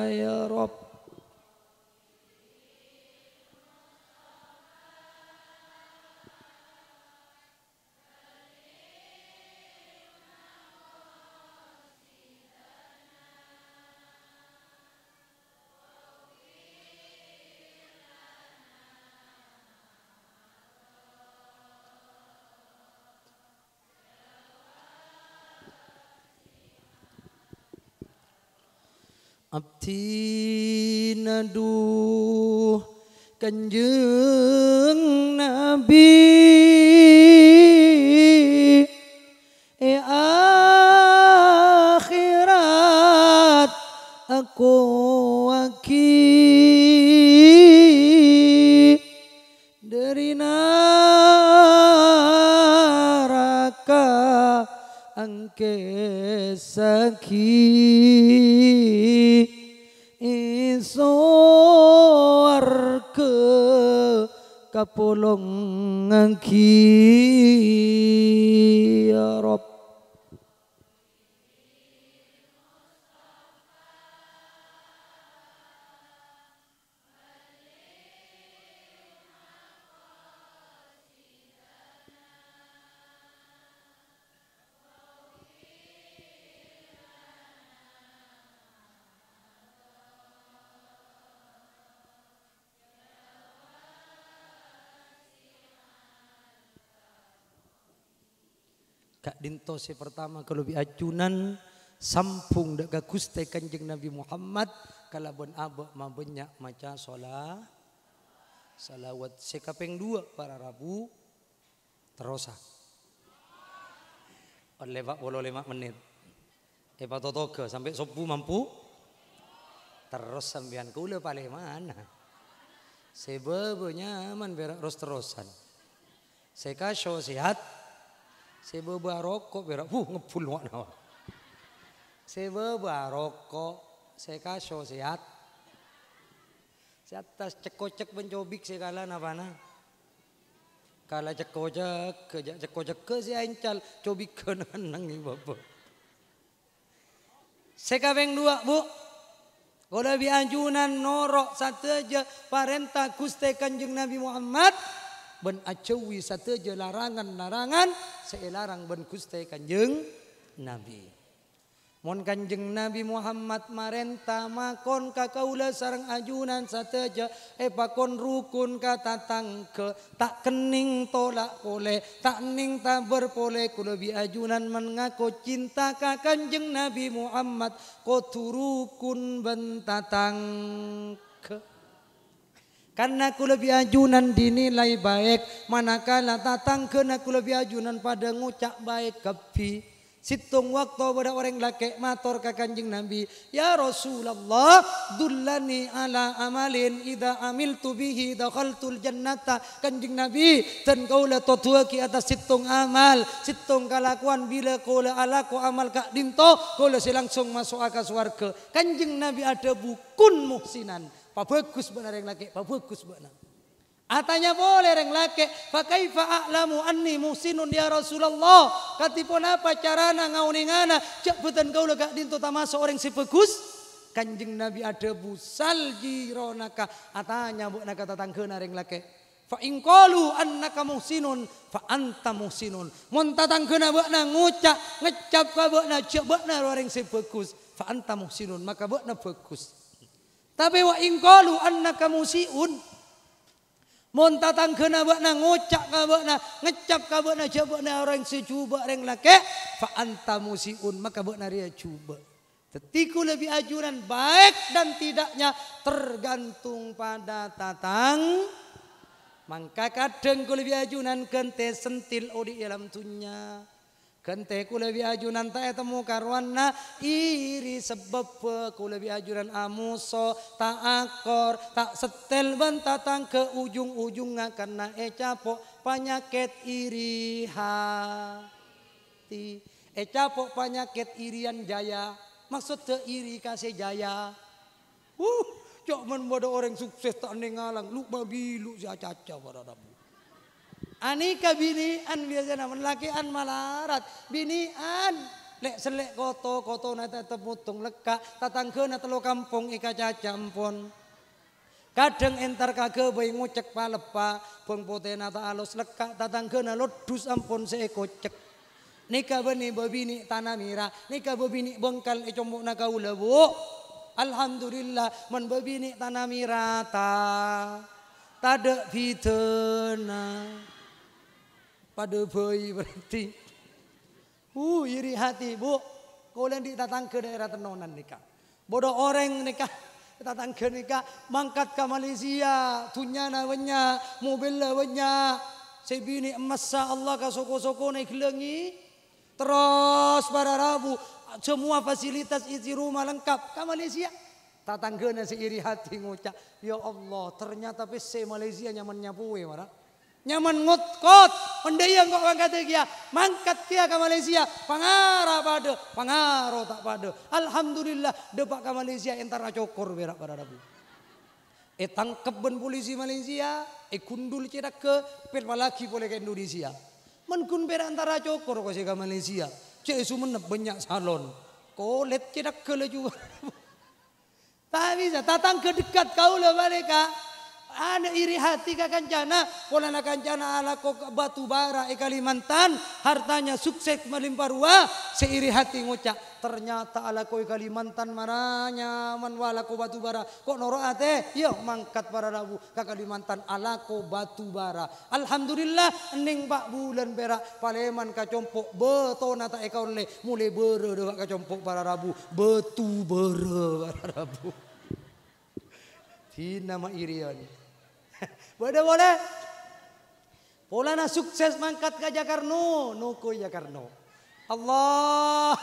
Abdi naduh kanjeng Nabi E akhirat aku waki dari neraka angke sakit suarke kapulung ngki ya mitose pertama kalau bi acunan sampung daga guste kanjeng Nabi Muhammad kalabon abah mabenya maca salat salawat sekapeng dua para rabu terosa oleh walau lima menit Epa eh, totoga sampai sopu mampu terus sambian kula paling mana sebabnya nyaman berak terus terusan Seka show sehat bawa rokok berak, huh ngepul wak nawa. bawa rokok, kasih sehat. tas cekocek pencobik apa na? Kala cekocek, kejak cekocek ke si encal, cobik ke nang bapak. kaweng dua bu, Koda bianjunan norok satu aja parenta kustekan jeng Nabi Muhammad ben acewi sateje larangan-larangan seelarang larang ben kanjeng Nabi. Mon kanjeng Nabi Muhammad marenta makon kakaula sarang ajunan sateja kon rukun kata tangke tak kening tolak pole tak ning tak berpole bi ajunan mengaku cinta ka kanjeng Nabi Muhammad ko turukun bentatangke karena aku lebih ajunan dinilai baik, manakala tatang kena aku lebih ajunan pada ngucap baik kepi. Situng waktu pada orang laki mator ke kanjeng Nabi. Ya Rasulullah, dullani ala amalin ida amil tubihi dakhaltul jannata. Kanjeng Nabi, dan lah totua ki atas situng amal. Situng kalakuan bila kau lah ala ku amal kak dinto, kau si langsung masuk akas warga. Kanjeng Nabi ada bukun muhsinan. Pak bagus benar yang laki, pak bagus benar. Atanya boleh reng laki, pakai a'lamu anni musinun ya Rasulullah. Katipun apa carana ngauninana, cek betan kau legak dintu tamasa orang si bagus. Kanjeng Nabi ada busal jironaka, atanya buk naka tatanggena reng laki. Fa ingkolu annaka muhsinun fa anta muhsinun. Mun tatanggena beukna ngucap, ngecap ka beukna cek beukna orang si bagus. Fa anta muhsinun, maka beukna bagus. Tapi wa ingkalu annaka musiun. Mun tatangkeuna beuna ngocak ka beuna, ngecap ka beuna jabeuna orang sejuba reng lake fa anta musiun maka beuna ria cuba. Tetiku lebih ajuran baik dan tidaknya tergantung pada tatang Mangka kadang lebih ajunan kente sentil odi dalam tunya. Kente kula lebih tak temu karwana iri sebab kula lebih amuso tak akor tak setel bentatang ke ujung-ujungnya karena ecapo penyakit iri hati. ecapo penyakit irian jaya maksud te iri kasih jaya. Uh, cok men bodoh orang sukses tak nengalang lu babi lu si acaca pada rabu. Anika bini an biasa namun laki an malarat bini an lek selek koto koto na nata teputung leka tatangke na lo kampung ika cacampon kadang entar kage bayi ngucek palepa pun pote ta alus leka tatangke na dus ampun seko cek Nika bini bini tanah mira, nika bobini bongkal ecombok nakaula bu. Alhamdulillah men bini tanah ta Tadek fitnah pada bayi berarti. Uh, iri hati, bu. di ditatang ke daerah tenonan nikah. Bodoh orang nikah. Datang ke nikah, mangkat ke Malaysia, tunya nawanya, mobil nawanya. Sebini emasa Allah ke soko-soko naik lengi. Terus pada Rabu, semua fasilitas isi rumah lengkap ke Malaysia. ke nasi iri hati ngucap, ya Allah ternyata PC Malaysia nyaman Ya, marah nyaman ngut kot mendeyang kok angkat kia mangkat kia ke Malaysia pangarah pada pengaruh tak pada alhamdulillah depak ke Malaysia entar cokor berak pada rabu eh tangkep ben polisi Malaysia eh kundul cedak ke pet boleh ke Indonesia menkun kun berak antara cokor kok ke Malaysia cek eh, sumenep banyak salon kolet cedak ke juga, tak bisa tak tangke dekat kau lah mereka Ana iri hati ke kancana, pola na kancana ala kok batu bara e Kalimantan, hartanya sukses melimpah ruah, seiri hati ngucak. Ternyata ala kok e Kalimantan maranya nyaman ala ko batu bara. Kok noro ate? Yo iya, mangkat para dabu ke Kalimantan ala kok batu bara. Alhamdulillah ning pak bulan berak Paleman kacompok compok betona tak e mulai bere dewa kacompok compok para rabu betu bere para rabu. Hina mairion. Boleh-boleh. Polana sukses mangkat ke Jakarno, nuku Jakarno. Allah.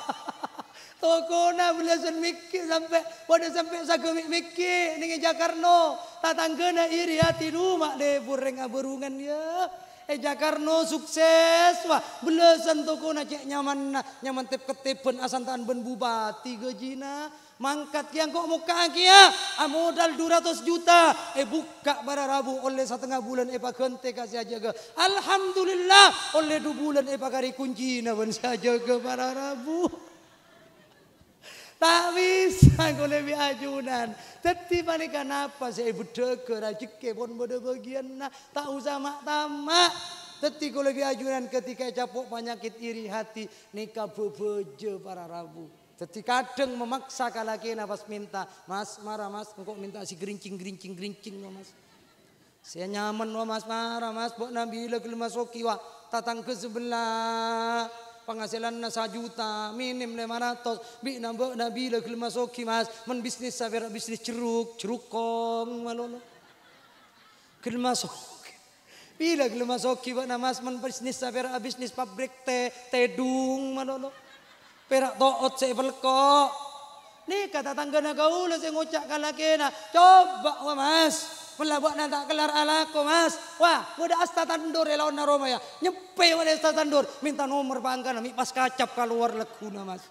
Tokona belasan mikir sampai pada sampai sagu mikir ning Jakarno. Tatanggana iri hati rumah deh bureng aburungan ya. Eh Jakarno sukses wah belasan toko na cek nyaman nyaman tep ketep ben asantaan ben bupati gejina mangkat yang kok muka kia ah, dua 200 juta eh buka bara rabu oleh setengah bulan eh Gente kasih aja ke alhamdulillah oleh dua bulan eh kari kunci na saja ke bara rabu Tak bisa kau lebih ajunan. Tetapi balik kenapa saya ibu budek rajik pun bodoh bagian nah tak usah mak tamak. Tetapi kau lebih ajunan ketika capok penyakit iri hati nikah bebeje para rabu. Tetapi kadang memaksa kalau kena nafas minta mas marah mas engkau minta si gerincing gerincing gerincing no mas. Saya nyaman no mas marah mas buat nabi lagi mas okiwa tatang ke sebelah penghasilan na sa juta, minim ratus bi nambo nabi lagi masuk mas, men bisnis sabar bisnis ceruk, ceruk kong malolo. Kena masuk. Bila kena masuk nama mas men bisnis sabar bisnis pabrik teh, tedung malolo. Perak toot sebelkok. Ni kata tangga na gaul, saya ngocak kalakena. Coba wa mas buat nanti kelar ala mas wah udah astatan dor ya, lawan naroma ya nyepi wadah asta tandur. minta nomor bangkan mik pas kacap keluar leguna mas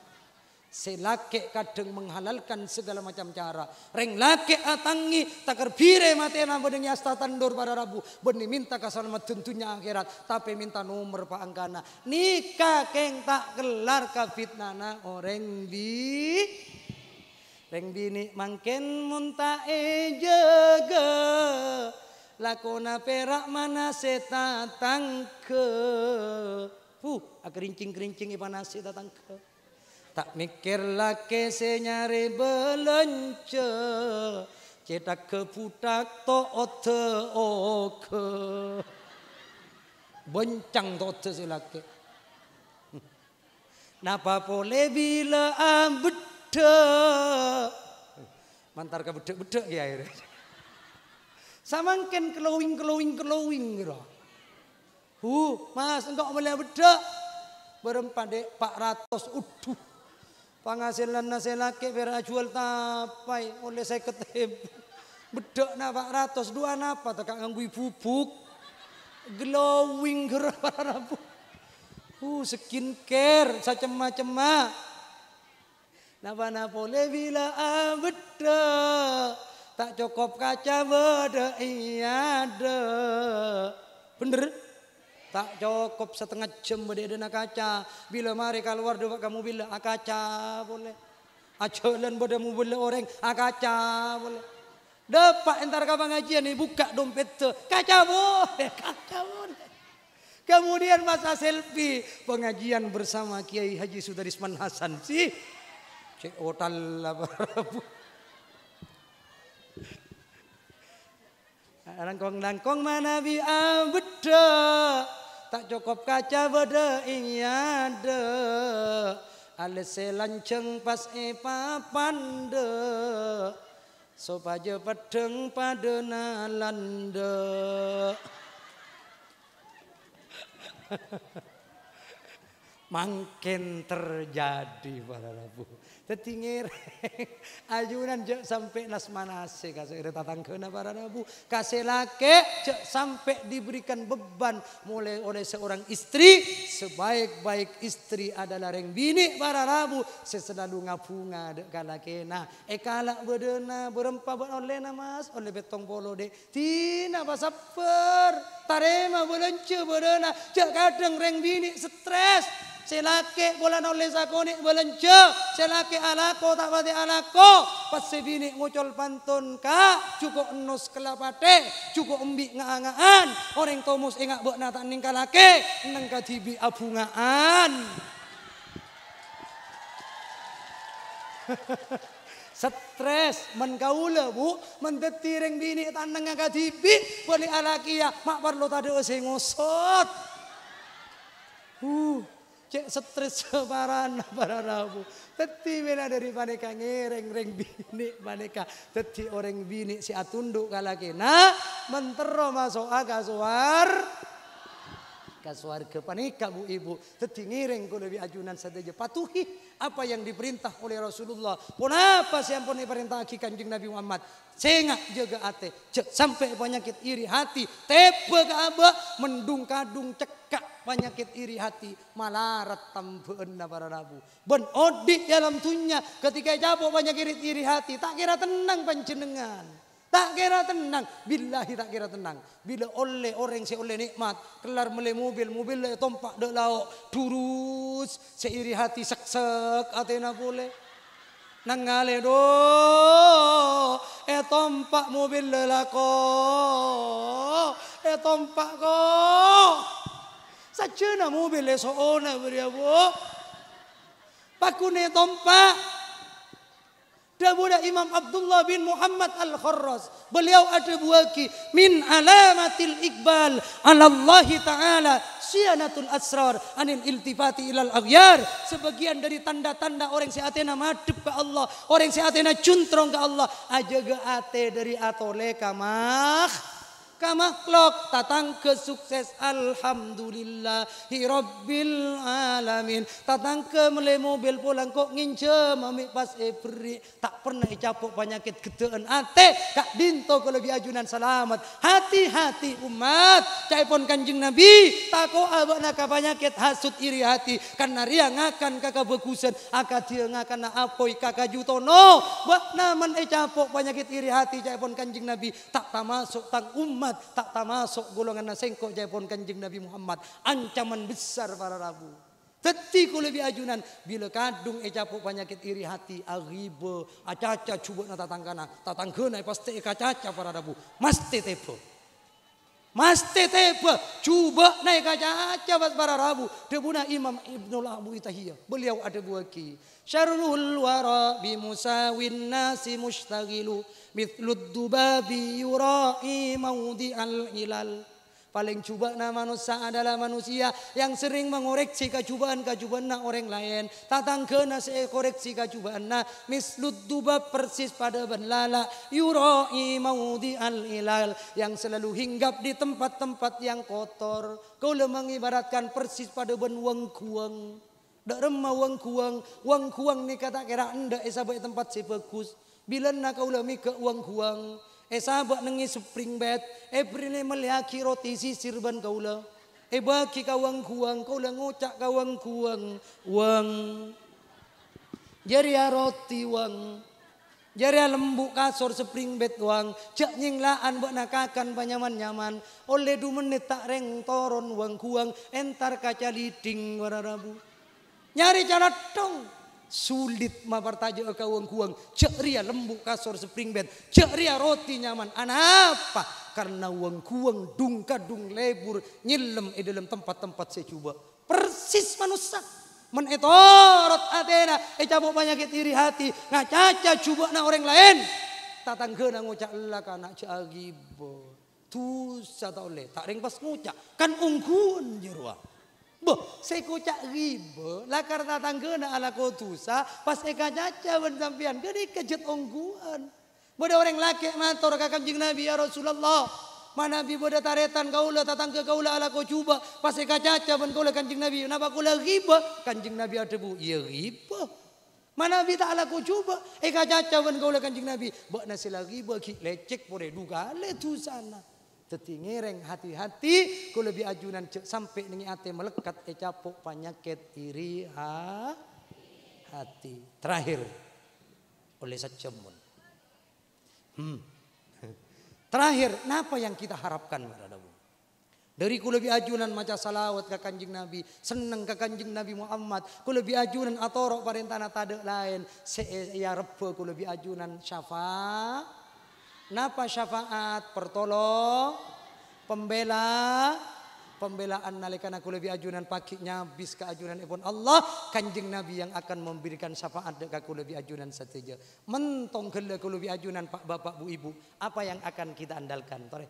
Selake kadang menghalalkan segala macam cara. Reng lake atangi takar kerbire mati nama dengan asta tandur pada Rabu. Beni minta kasalamat tentunya akhirat. Tapi minta nomor pak angkana. Nikah keng tak kelar kafitnana orang di Reng bini mangken muntae jaga Lakona perak mana seta tangke Huh, kerincing-kerincing ipan nasi tangke, Tak mikir lake senyari belence Cetak ke putak to ote oke Bencang to ote lake. Napa pole bila abet bedek. Mantar ke bedek-bedek ya akhirnya. Samangken glowing glowing kelowing gitu. Hu, Mas, enggak boleh bedek. Berempat dek, Pak Ratus, uduh. Penghasilan nasi laki biar jual tapai oleh saya ketemu. Bedak na Pak Ratus, dua napa tak ganggu bubuk. Glowing gerak para Uh, skincare, macam-macam Napa napa bila abda tak cukup kaca beda iya de. Bener? Tak cukup setengah jam beda ada kaca. Bila mari keluar dua kamu bila akaca boleh. acolan bede mu boleh orang akaca boleh. Dapat entar kapan ngajian nih buka dompet tu. Kaca boleh, kaca boleh. Kemudian masa selfie pengajian bersama Kiai Haji Sudarisman Hasan sih. Otal oh, Nangkong langkong mana bi abede tak cukup kaca bede iya ada alese lanceng pas e de sopaje pedeng pada nalande Mangkin terjadi para Rabu. Tetingir ayunan je sampai nas nasmanase kasih retatangkena para nabu kasih laki, jek sampai diberikan beban mulai oleh seorang istri sebaik-baik istri adalah reng bini para nabu seselalu ngapunga dek kala kena e kala berdena berempa buat oleh namas oleh betong polo dek tina basaper tarema belence berdena jek kadang reng bini stres selake bola nolle sakone belanja selake alako tak pati alako pas sebini ngucol pantun ka cukup nus kelapate cukup embi ngangaan orang tomus ingat buat nata ningkalake neng kajibi abungaan stres men bu mendetiring bini bini taneng kadibi boleh alakia ya. mak perlu tadi sing ngosot uh cek stres sebaran para rabu teti bela dari paneka ngereng reng bini paneka teti orang bini si atunduk kalakena mentero masuk aga suar ke suarga Panika bu ibu. Tetingiring ku lebih ajunan saja. Patuhi apa yang diperintah oleh Rasulullah. Pun apa sih pun perintah aki kanjeng Nabi Muhammad. Sengak jaga ate. Cek sampai penyakit iri hati. Tepe ke aba mendung kadung cekak penyakit iri hati. Malarat tambeun na para rabu. Ben odik dalam tunya ketika jabo penyakit iri hati. Tak kira tenang panjenengan. Tak kira tenang. bila tak kira tenang. Bila oleh orang si oleh nikmat. Kelar mulai mobil. Mobil le tompak dek lauk. Turus. Seiri hati seksek. Atena boleh. Nangale do. Eh tompak mobil le lako. Eh tompak ko. Sajena mobil le soona oh beriabu. Pakune tompak. Dawuda Imam Abdullah bin Muhammad Al-Kharras. Beliau ada buaki min alamatil iqbal alallahi Allah Ta'ala sianatul asrar anil iltifati ilal aghyar. Sebagian dari tanda-tanda orang sehatena madep ke Allah. Orang sehatena cuntrong ke Allah. Ajaga ate dari atole kamah ka makhluk tatang ke sukses alhamdulillahi rabbil alamin tatang ke mele mobil pulang kok ngince mami pas ebrik tak pernah dicapuk penyakit gedean ate kak dinto lebih ajunan selamat hati-hati umat caipon kanjeng nabi tako abak naka penyakit hasut iri hati karena riang akan kakak bekusan akak dia ngakan na apoi kakak jutono bak naman dicapuk eh penyakit iri hati caipon kanjeng nabi tak tamasuk tang umat Muhammad tak termasuk golongan nasengko jaipun kanjeng Nabi Muhammad. Ancaman besar para rabu. ku lebih ajunan bila kadung ecapu eh penyakit iri hati agibo acaca cubuk nata tangkana tatangkena pasti ecaca eh para rabu. Mesti tepuk. Masti tepe, Cuba naik aja. Cepat para rabu. Dia Imam Ibn Abu Itahiyah. Beliau ada ki. Syarul wara bimusawin nasi mustagilu. Mithlud dubabi yura'i maudi al ilal. Paling cuba cubana manusia adalah manusia yang sering mengoreksi kacubaan na orang lain. Tatang kena koreksi na mislud duba persis pada benlala yuroi maudi al ilal yang selalu hinggap di tempat-tempat yang kotor. Kau le mengibaratkan persis pada ben weng kuang. Dak rema weng kuang, weng kuang ni kata kira anda esabay eh tempat si bagus. Bila nak kau lami ke weng kuang, Eh sahabat nengi spring bed. Eh prile meliaki roti sirban kaula. eh bagi kawang kuang. Kaula ngocak kawang kuang. Wang. Jari ya roti wang. Jari ya lembu kasur spring bed wang. Cak nyinglaan buat nakakan banyaman nyaman. Oleh du menit tak reng toron wang kuang. Entar kaca liding wararabu. Nyari cara dong. Sulit mabartaja uang kuang. ceria lembu lembuk kasur spring bed. ceria roti nyaman. Anapa? Karena uang kuang dung lebur. Nyilem di e dalam tempat-tempat saya coba. Persis manusia. menetorot etorot eh E banyak penyakit iri hati. Ngacaca coba na orang lain. tak na ngucak lah kanak cak agibo. Tusa tak oleh. Tak ring pas Kan unggun jeruah. Boh, saya kocak riba, lah karena na ala kotusa, pas eka caca sampean, gede kejut ongguan. Bodoh orang laki mantor, kakam jeng Nabi ya Rasulullah. Mana Nabi bodoh taretan datang tatangga kaula ala kau cuba, pas eka caca ben kanjing Nabi, napa kaula riba? Kanjing Nabi ada bu, Iya riba. Mana Nabi tak ala kau cuba, eka eh, caca ben kanjing kanjeng Nabi, bak nasi lagi bagi lecek boleh duga le sana ngereng hati-hati ku lebih ajunan sampai nengi ate melekat e capok penyakit iri ha, hati terakhir oleh sacemun hmm. terakhir napa yang kita harapkan beradabu dari ku lebih ajunan maca salawat ke kanjeng Nabi seneng ke kanjeng Nabi Muhammad ku lebih ajunan atorok parentana tade lain se ya ku lebih ajunan syafaat Napa syafaat? Pertolong, pembela, pembelaan nalikan aku lebih ajunan pakiknya bis ke ajunan ibu Allah kanjeng Nabi yang akan memberikan syafaat dek aku lebih ajunan saja mentong kele aku lebih ajunan pak bapak bu ibu apa yang akan kita andalkan tore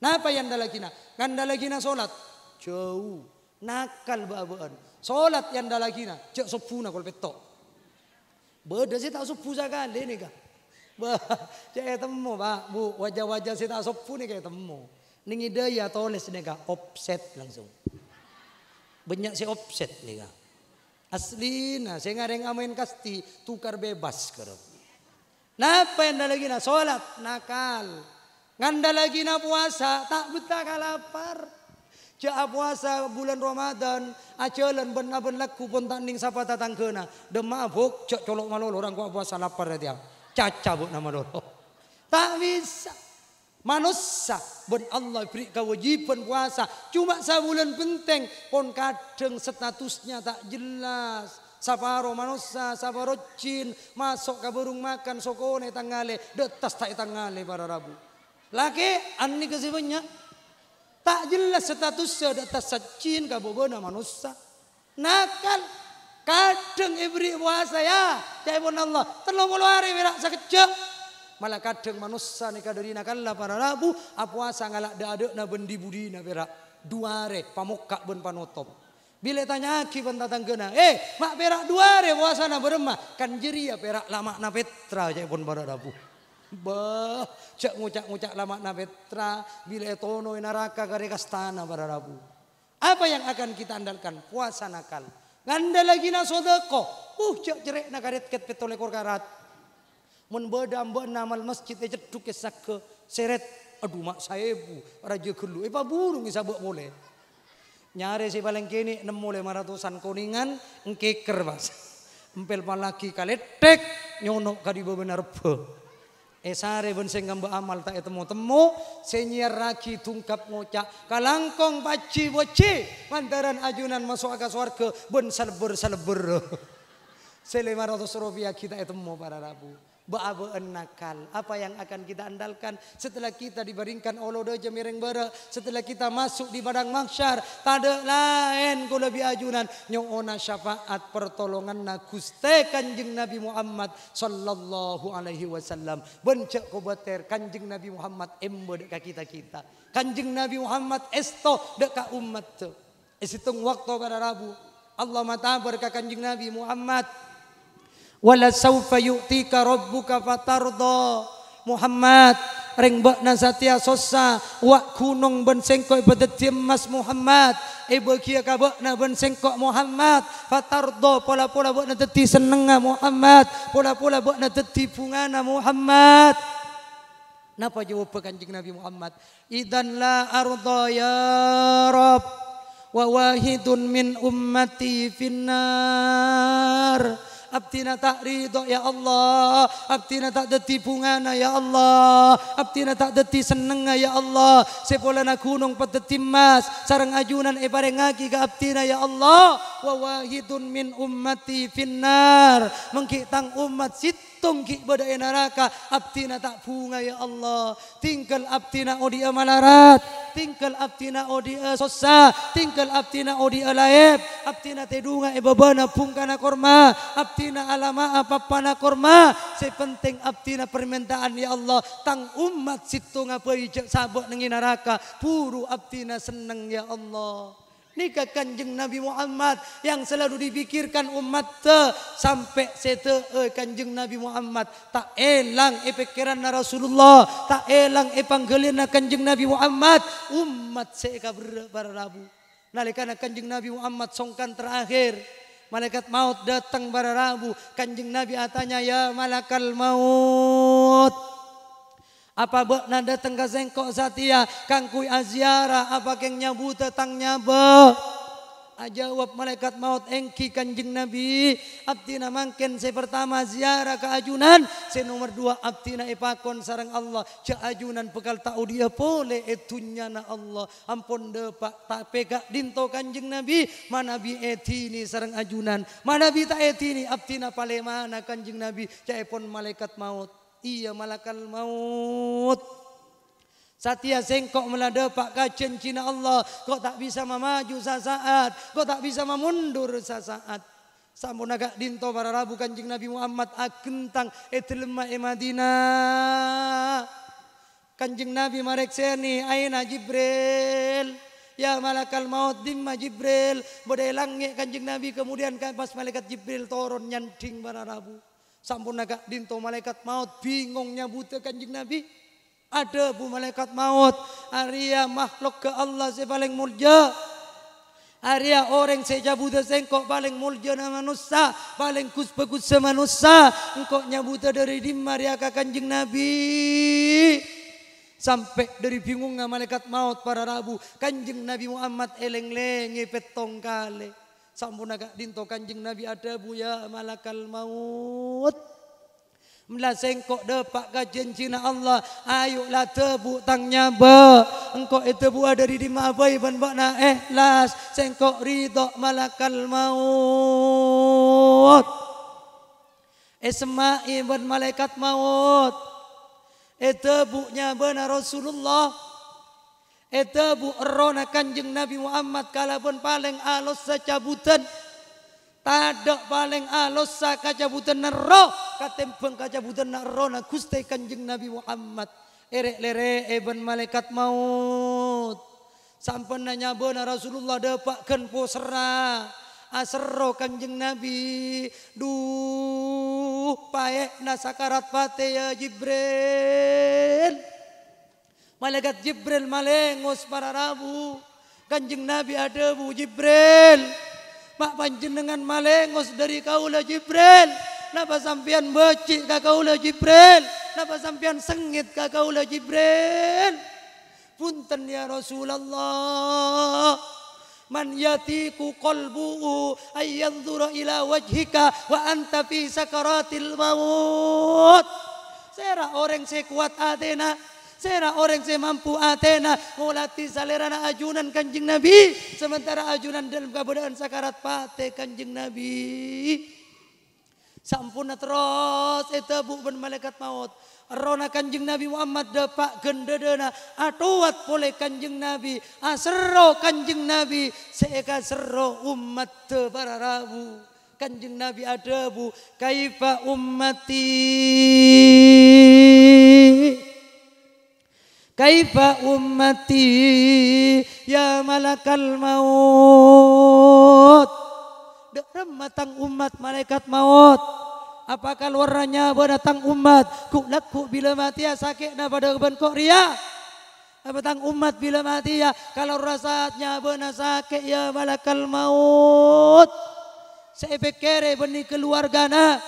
napa yang dalagina ngandalagina solat jauh nakal bawaan solat yang dalagina cek sepuna kalau betok beda sih tak sepuh sekali nih kak Cek temu pak, bu wajah-wajah si tasofu nih kayak temu. Ning ya, toles nih kak offset langsung. Banyak si offset nih kak. Asli nah, saya ngareng amain kasti tukar bebas kero. Napa yang lagi nak sholat nakal. Nganda lagi nak puasa tak betah lapar. Cak ah puasa bulan Ramadan, acalan ah benar-benar laku pun tak tanding sapa tatang kena. Demabuk, cok colok malol orang gua puasa lapar dia. Caca buat nama doro. Tak bisa. Manusia buat Allah beri kewajiban puasa. Cuma sebulan penting. Pon kadang statusnya tak jelas. Saparo manusia, saparo cin. Masuk ke burung makan sokone tanggale. Detas tak tanggale para rabu. Laki anni kesibannya. Tak jelas statusnya detas cin kabogona manusia. Nakal Kadang ibri puasa ya. pun Allah. Telung puluh hari berak sekejap. Malah kadang manusia dari nakal lah para rabu. Apuasa ngalak ada na bendi budi na berak Dua hari pamukak ben panotop. Bila tanya aki tatang kena, eh mak perak dua hari puasa na beremah kan jeri ya perak lama na petra cek pun pada rabu Bah, cak ngucak ngucak lama na petra bila tono neraka kare kastana pada rabu Apa yang akan kita andalkan? Puasa nakal. Nganda lagi na sodako. Uh, cek jerek na karet ket petole kor karat. Mun beda amba namal masjid e ceduk ke seret. Aduh mak saya bu, raja kelu. Epa eh, burung isa buat mulai. Nyare si paling kini enam mulai maratusan kuningan engkeker mas. Empel palaki tek nyono kadi bebenar pe. Esare pun sing ngambek amal tak ketemu temu senyer ragi tungkap ngocak kalangkong paci waci mandaran ajunan masuk agas warga bun selebur selebur. Selebar ratus rupiah kita ketemu para Rabu. Ba'abu nakal. Apa yang akan kita andalkan setelah kita dibaringkan Allah doa jemiring bara. Setelah kita masuk di padang mahsyar. tade lain ku lebih ajunan. Nyona syafaat pertolongan na guste kanjeng Nabi Muhammad sallallahu alaihi wasallam. Bencak ku bater kanjeng Nabi Muhammad embo dekat kita-kita. Kanjeng Nabi Muhammad esto dekat umat tu. Esitung waktu pada Rabu. Allah matabar kanjeng Nabi Muhammad wala saufa yu'tika rabbuka fatardo Muhammad ring bak nasatia sosa wa kunung ben sengko ibadat mas Muhammad ibu kia ka na ben sengko Muhammad fatardo pola-pola bakna teti senenga Muhammad pola-pola bakna teti bungana Muhammad Napa jawab kanjeng Nabi Muhammad? Idan la ardo ya Rob wa wahidun min ummati finnar abtina tak ridho ya Allah abtina tak deti pungana ya Allah abtina tak deti seneng ya Allah Sepola sepolana gunung mas, sarang ajunan e parengaki ka abtina ya Allah wa wahidun min ummati finnar mengkitang umat sit tongki pada neraka, abtina tak bunga ya Allah Tinggal abtina odia malarat tinggal abtina odia sosa tinggal abtina odia laeb abtina tedunga e ya babana pungkana korma abtina alama apapana korma sepenting abtina permintaan ya Allah tang umat situ ngapai sabot nengi neraka puru abtina seneng ya Allah Nikah kanjeng Nabi Muhammad yang selalu dipikirkan umat te sampai sete eh, kanjeng Nabi Muhammad tak elang epekiran pikiran Rasulullah tak elang e kanjeng Nabi Muhammad umat seka Rabu nalekan kanjeng Nabi Muhammad songkan terakhir Malaikat maut datang pada Rabu. Kanjeng Nabi atanya ya malakal maut. Apa buat nada tengka sengkok satia kangkui aziara apa keng nyabu tetang Aja Ajawab malaikat maut engki kanjeng Nabi. abtina mangken saya pertama ziarah ke ajunan. Saya nomor dua abtina epakon sarang Allah. Ke ajunan pekal tau dia pole etunya na Allah. Ampun de pak tak pegak dinto kanjeng Nabi. Mana bi etini sarang ajunan. Mana bi tak etini abtina pale mana kanjeng Nabi. cai epon malaikat maut iya malakal maut Satya sengkok melada pak kacen Cina Allah. Kok tak bisa memaju sasaat. Kok tak bisa memundur sasaat. Sampun agak dinto para rabu kanjeng Nabi Muhammad akentang etelma emadina. Kanjeng Nabi marek seni aina Jibril. Ya malakal maut dimma Jibril. Bodai langit kanjeng Nabi kemudian kan pas malaikat Jibril turun nyanting para rabu sampun naga dinto malaikat maut bingungnya buta kanjeng Nabi ada bu malaikat maut Arya makhluk ke Allah saya paling mulia Arya orang seja buta sengkok paling mulia na manusia paling kus bagus manusia engkau nyabuta dari di Maria kanjeng Nabi sampai dari bingungnya malaikat maut para rabu kanjeng Nabi Muhammad eleng lengi petong kali sampun agak dinto kanjeng Nabi ada buya malakal maut Mula sengkok depak kajen Cina Allah. Ayo lah tebu tangnya be, Engkau itu buah dari di mabai ban bakna ikhlas. Eh, sengkok ridho malakal maut. Esma'i eh, ban malaikat maut. Itu eh, buknya benar Rasulullah. Eta bu erona kanjeng Nabi Muhammad kalapun paling alus sacabutan. Tadok paling alus sakacabutan nero. Katempeng kacabutan nerona kustai kanjeng Nabi Muhammad. Erek lere eban malaikat maut. Sampai nanya bona Rasulullah dapatkan posera. Asro kanjeng Nabi. Duh paek nasakarat pate ya Jibril. Malaikat Jibril malengos para rabu. Kanjeng Nabi adabu Jibril. Mak panjenengan malengos dari kaulah Jibril. Napa sampian becik ka kaulah Jibril. Napa sampian sengit ka kaulah Jibril. Punten ya Rasulullah. Man yatiku qalbuhu ayyanzura ila wajhika wa anta fi sakaratil maut. Sera orang sekuat Athena. Sena orang saya mampu Athena. Ah, Ngulati salerana ajunan kanjeng Nabi. Sementara ajunan dalam keberadaan sakarat pate kanjeng Nabi. Sampuna terus. Eta eh, bukan malaikat maut. Rona kanjeng Nabi Muhammad dapat gendedena atuat boleh kanjeng Nabi asero ah, kanjeng Nabi seeka sero umat para rabu kanjeng Nabi ada bu kaifa ummati Kaifa ummati ya malakal maut. Derem matang umat malaikat maut. Apakah warnanya datang umat? Ku laku bila mati ya sakit na pada keban kok ria. Batang umat bila mati ya kalau rasanya benar sakit ya malakal maut. Saya pikir benih keluarga na.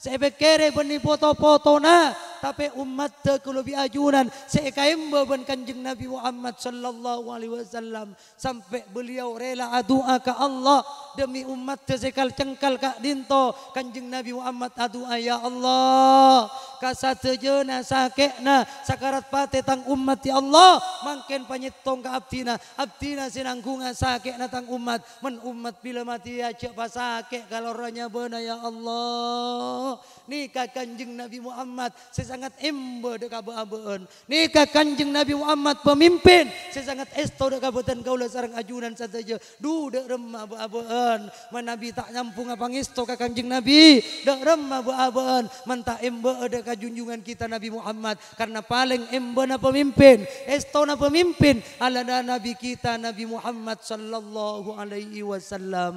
Saya pikir benih foto-foto na tapi umat tekulubi ajunan seikaim beban kanjeng Nabi Muhammad sallallahu alaihi wasallam sampai beliau rela adua ke Allah demi umat sekal cengkal kak dinto kanjeng Nabi Muhammad adua ya Allah kasat kasatejena sakekna sakarat pate tang umat ya Allah mangken panyetong ka abdina abdina sinanggunga sakekna tang umat men umat bila mati ya cek pasakek kalau ranya bena ya Allah nikah kanjeng Nabi Muhammad saya sangat embo dek abu abuan nikah kanjeng Nabi Muhammad pemimpin saya sangat esto dek abu dan kau lah sarang ajunan saja je dek rem abu abuan man Nabi tak nyampung apa ngisto ke kanjeng Nabi dek rem abu abuan man tak embo dek kajunjungan kita Nabi Muhammad karena paling embo na pemimpin esto na pemimpin ala Nabi kita Nabi Muhammad sallallahu alaihi wasallam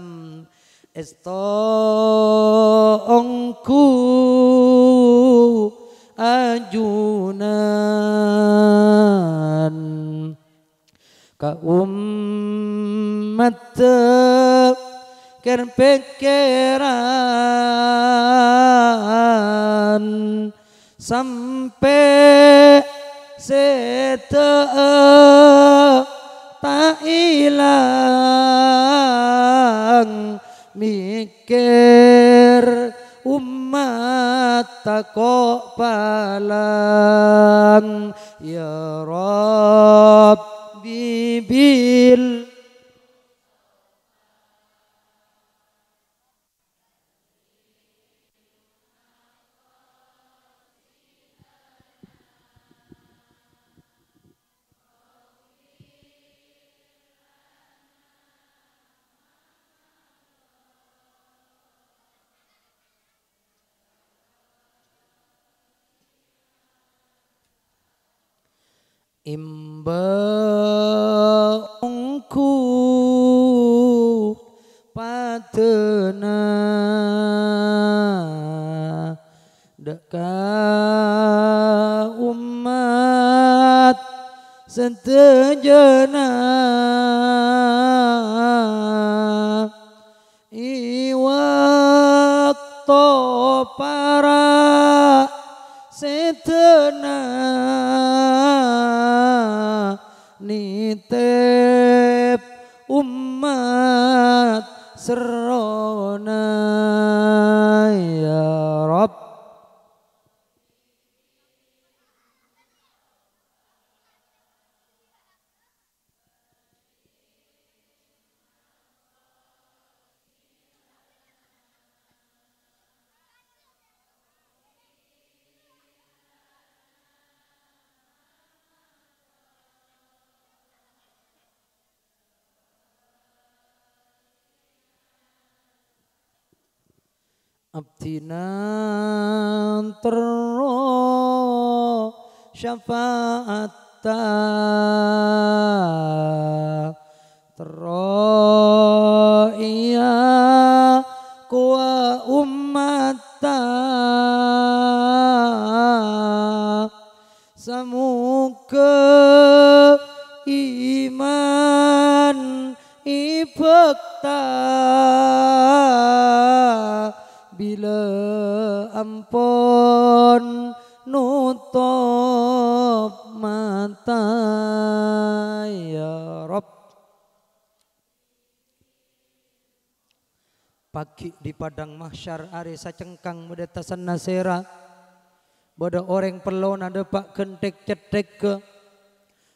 Estoongku ajunan ka ummat ker sampai sete tak hilang mikir umat takok palang ya rabbi bila ungku patena deka umat sentejena iwat to para Sedena nitip umat serona ya Rabb abdina terro syafaata terro iya kuwa ummata semoga iman ibekta Bila ampun nutup mata ya Rob. Pagi di padang mahsyar cengkang sacengkang medetasan nasera. Bada orang pelona depak kentek cetek ke.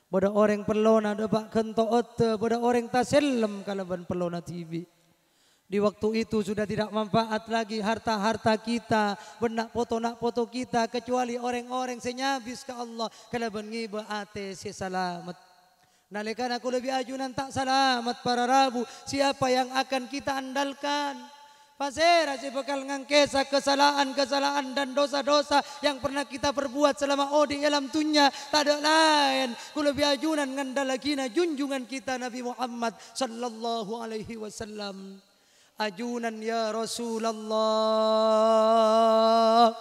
Bodo orang pelona depak kentoot. Bada orang taselem kalaban pelona tibi. Di waktu itu sudah tidak manfaat lagi harta-harta kita, benak foto-nak foto kita, kecuali orang-orang senyabis ke Allah. Kala bengi beate si selamat. Nalekan aku lebih ajunan tak selamat para rabu. Siapa yang akan kita andalkan? Pasir si bekal ngangkesa kesalahan-kesalahan dan dosa-dosa yang pernah kita perbuat selama Odi alam dunia tak ada lain. Ku lebih ajunan ngandalakina junjungan kita Nabi Muhammad sallallahu alaihi wasallam. أجونا يا رسول الله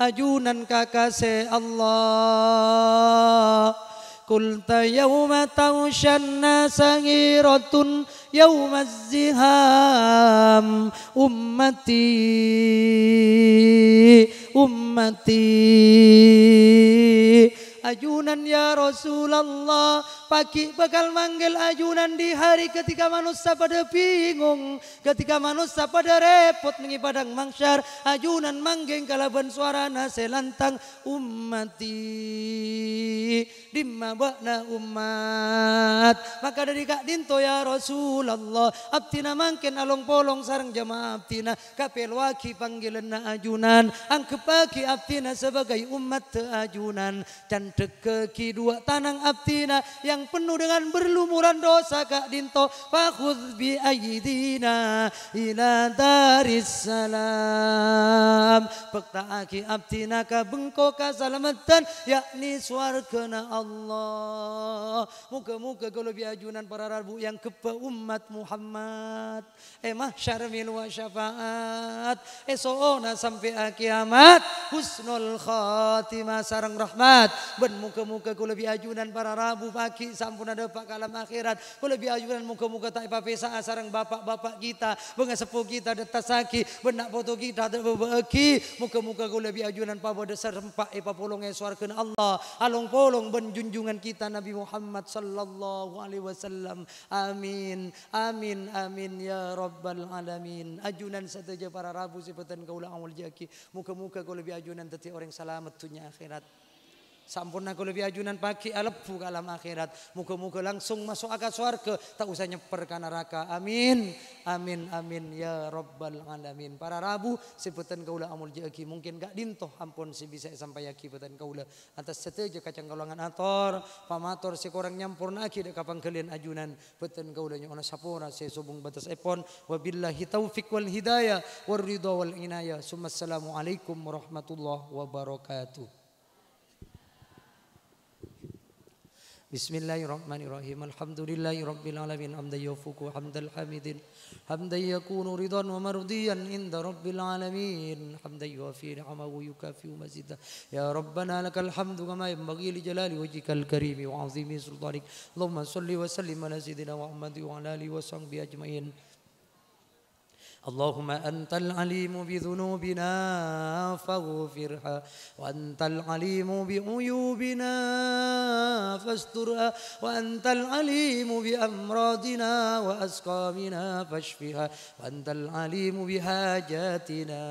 أجونا ككاسي الله قلت يوم تغشى الناس غيرة يوم الزهام أمتي أمتي ayunan ya Rasulullah pagi bakal manggil ayunan di hari ketika manusia pada bingung ketika manusia pada repot mengibadang mangsyar ayunan manggeng kalaban suarana selantang lantang dimma dimabakna umat maka dari kak dinto ya Rasulullah abtina mangkin along polong sarang jamaah abtina kapel waki panggilan ajunan Angke pagi abtina sebagai umat ayunan dan dekeki dua kidua tanang abtina yang penuh dengan berlumuran dosa kak dinto fakhudh bi aidina ila daris salam aki abtina ka bengko ka salamatan yakni swargana Allah muka-muka kalau biajunan para rabu yang kepe umat Muhammad eh mahsyar min wa syafaat eh soona sampai akhirat husnul khatimah sarang rahmat ben muka-muka ku lebih ajunan para rabu pagi sampun ada pak kalam akhirat ku lebih ajunan muka-muka tak pesa sarang bapak-bapak kita bunga sepuh kita detas saki benak foto kita ada bebeki muka-muka ku lebih ajunan pak dasar rempak apa polong eswarkan Allah along polong ben junjungan kita Nabi Muhammad sallallahu alaihi wasallam amin amin amin ya rabbal alamin ajunan saja para rabu sipatan kaulah awal jaki muka-muka ku lebih ajunan teti orang selamat tunya akhirat Sampun aku lebih ajunan pagi alebu ah, kalam akhirat. Muka-muka langsung masuk akal suarga. Tak usah nyeper ke neraka. Amin. Amin. Amin. Ya robbal Alamin. Para Rabu sebutan kaulah amul jaki. Mungkin gak dinto ampun si bisa sampai yaki sebutan kaulah. Atas seteja kacang golongan ator. Pamator si korang nyampurna aki kapang kalian ajunan. sebutan kaulah ona sapura si subung batas epon. Wabillahi hitau wal hidayah. Warridha wal inayah. alaikum warahmatullahi wabarakatuh. بسم الله الرحمن الرحيم الحمد لله رب العالمين حمدا يوفق حمد الحامدين حمدا يكون رضا ومرضيا عند رب العالمين حمدا يوفي نعمه ويكافئ مزيدا يا ربنا لك الحمد كما ينبغي لجلال وجهك الكريم وعظيم سلطانك اللهم صل وسلم على سيدنا محمد وعلى اله وصحبه اجمعين اللهم أنت العليم بذنوبنا فاغفرها وأنت العليم بعيوبنا فاسترها وأنت العليم بأمراضنا وأسقامنا فاشفها وأنت العليم بحاجاتنا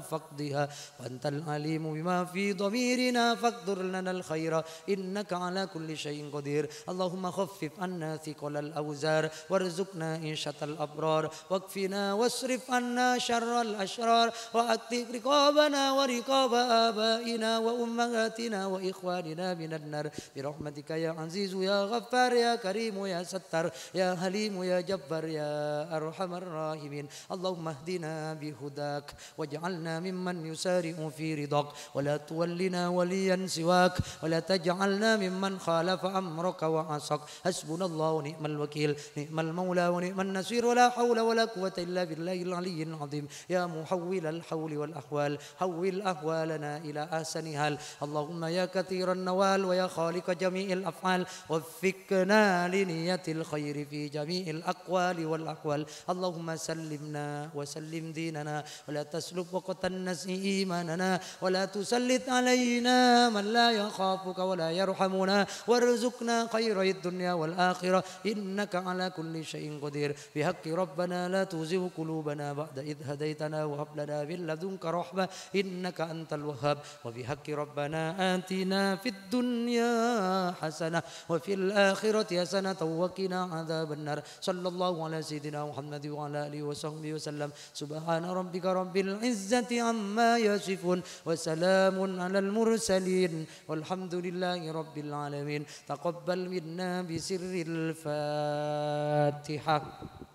فاقضها وأنت العليم بما في ضميرنا فاقدر لنا الخير إنك على كل شيء قدير اللهم خفف عنا ثقل الأوزار وارزقنا إنشة الأبرار واكفنا وس واصرف عنا شر الأشرار وأطلق رقابنا ورقاب آبائنا وأمهاتنا وإخواننا من النار برحمتك يا عزيز يا غفار يا كريم يا ستار يا حليم يا جبار يا أرحم الراحمين اللهم اهدنا بهداك واجعلنا ممن يسارع في رضاك ولا تولنا وليا سواك ولا تجعلنا ممن خالف أمرك وعصاك حسبنا الله ونعم الوكيل نعم المولى ونعم النصير ولا حول ولا قوة إلا بالله الليل العلي العظيم يا محول الحول والأحوال حول أهوالنا إلى أحسنها اللهم يا كثير النوال ويا خالق جميع الأفعال وفقنا لنية الخير في جميع الأقوال والأحوال اللهم سلمنا وسلم ديننا ولا تسلب وقت النسي إيماننا ولا تسلط علينا من لا يخافك ولا يرحمنا وارزقنا خير الدنيا والآخرة إنك على كل شيء قدير بحق ربنا لا تزغ قلوبنا قلوبنا بعد إذ هديتنا وهب لنا من لدنك رحمة إنك أنت الوهاب وبحق ربنا آتنا في الدنيا حسنة وفي الآخرة حسنة وقنا عذاب النار صلى الله على سيدنا محمد وعلى آله وصحبه وسلم سبحان ربك رب العزة عما يصفون وسلام على المرسلين والحمد لله رب العالمين تقبل منا بسر الفاتحة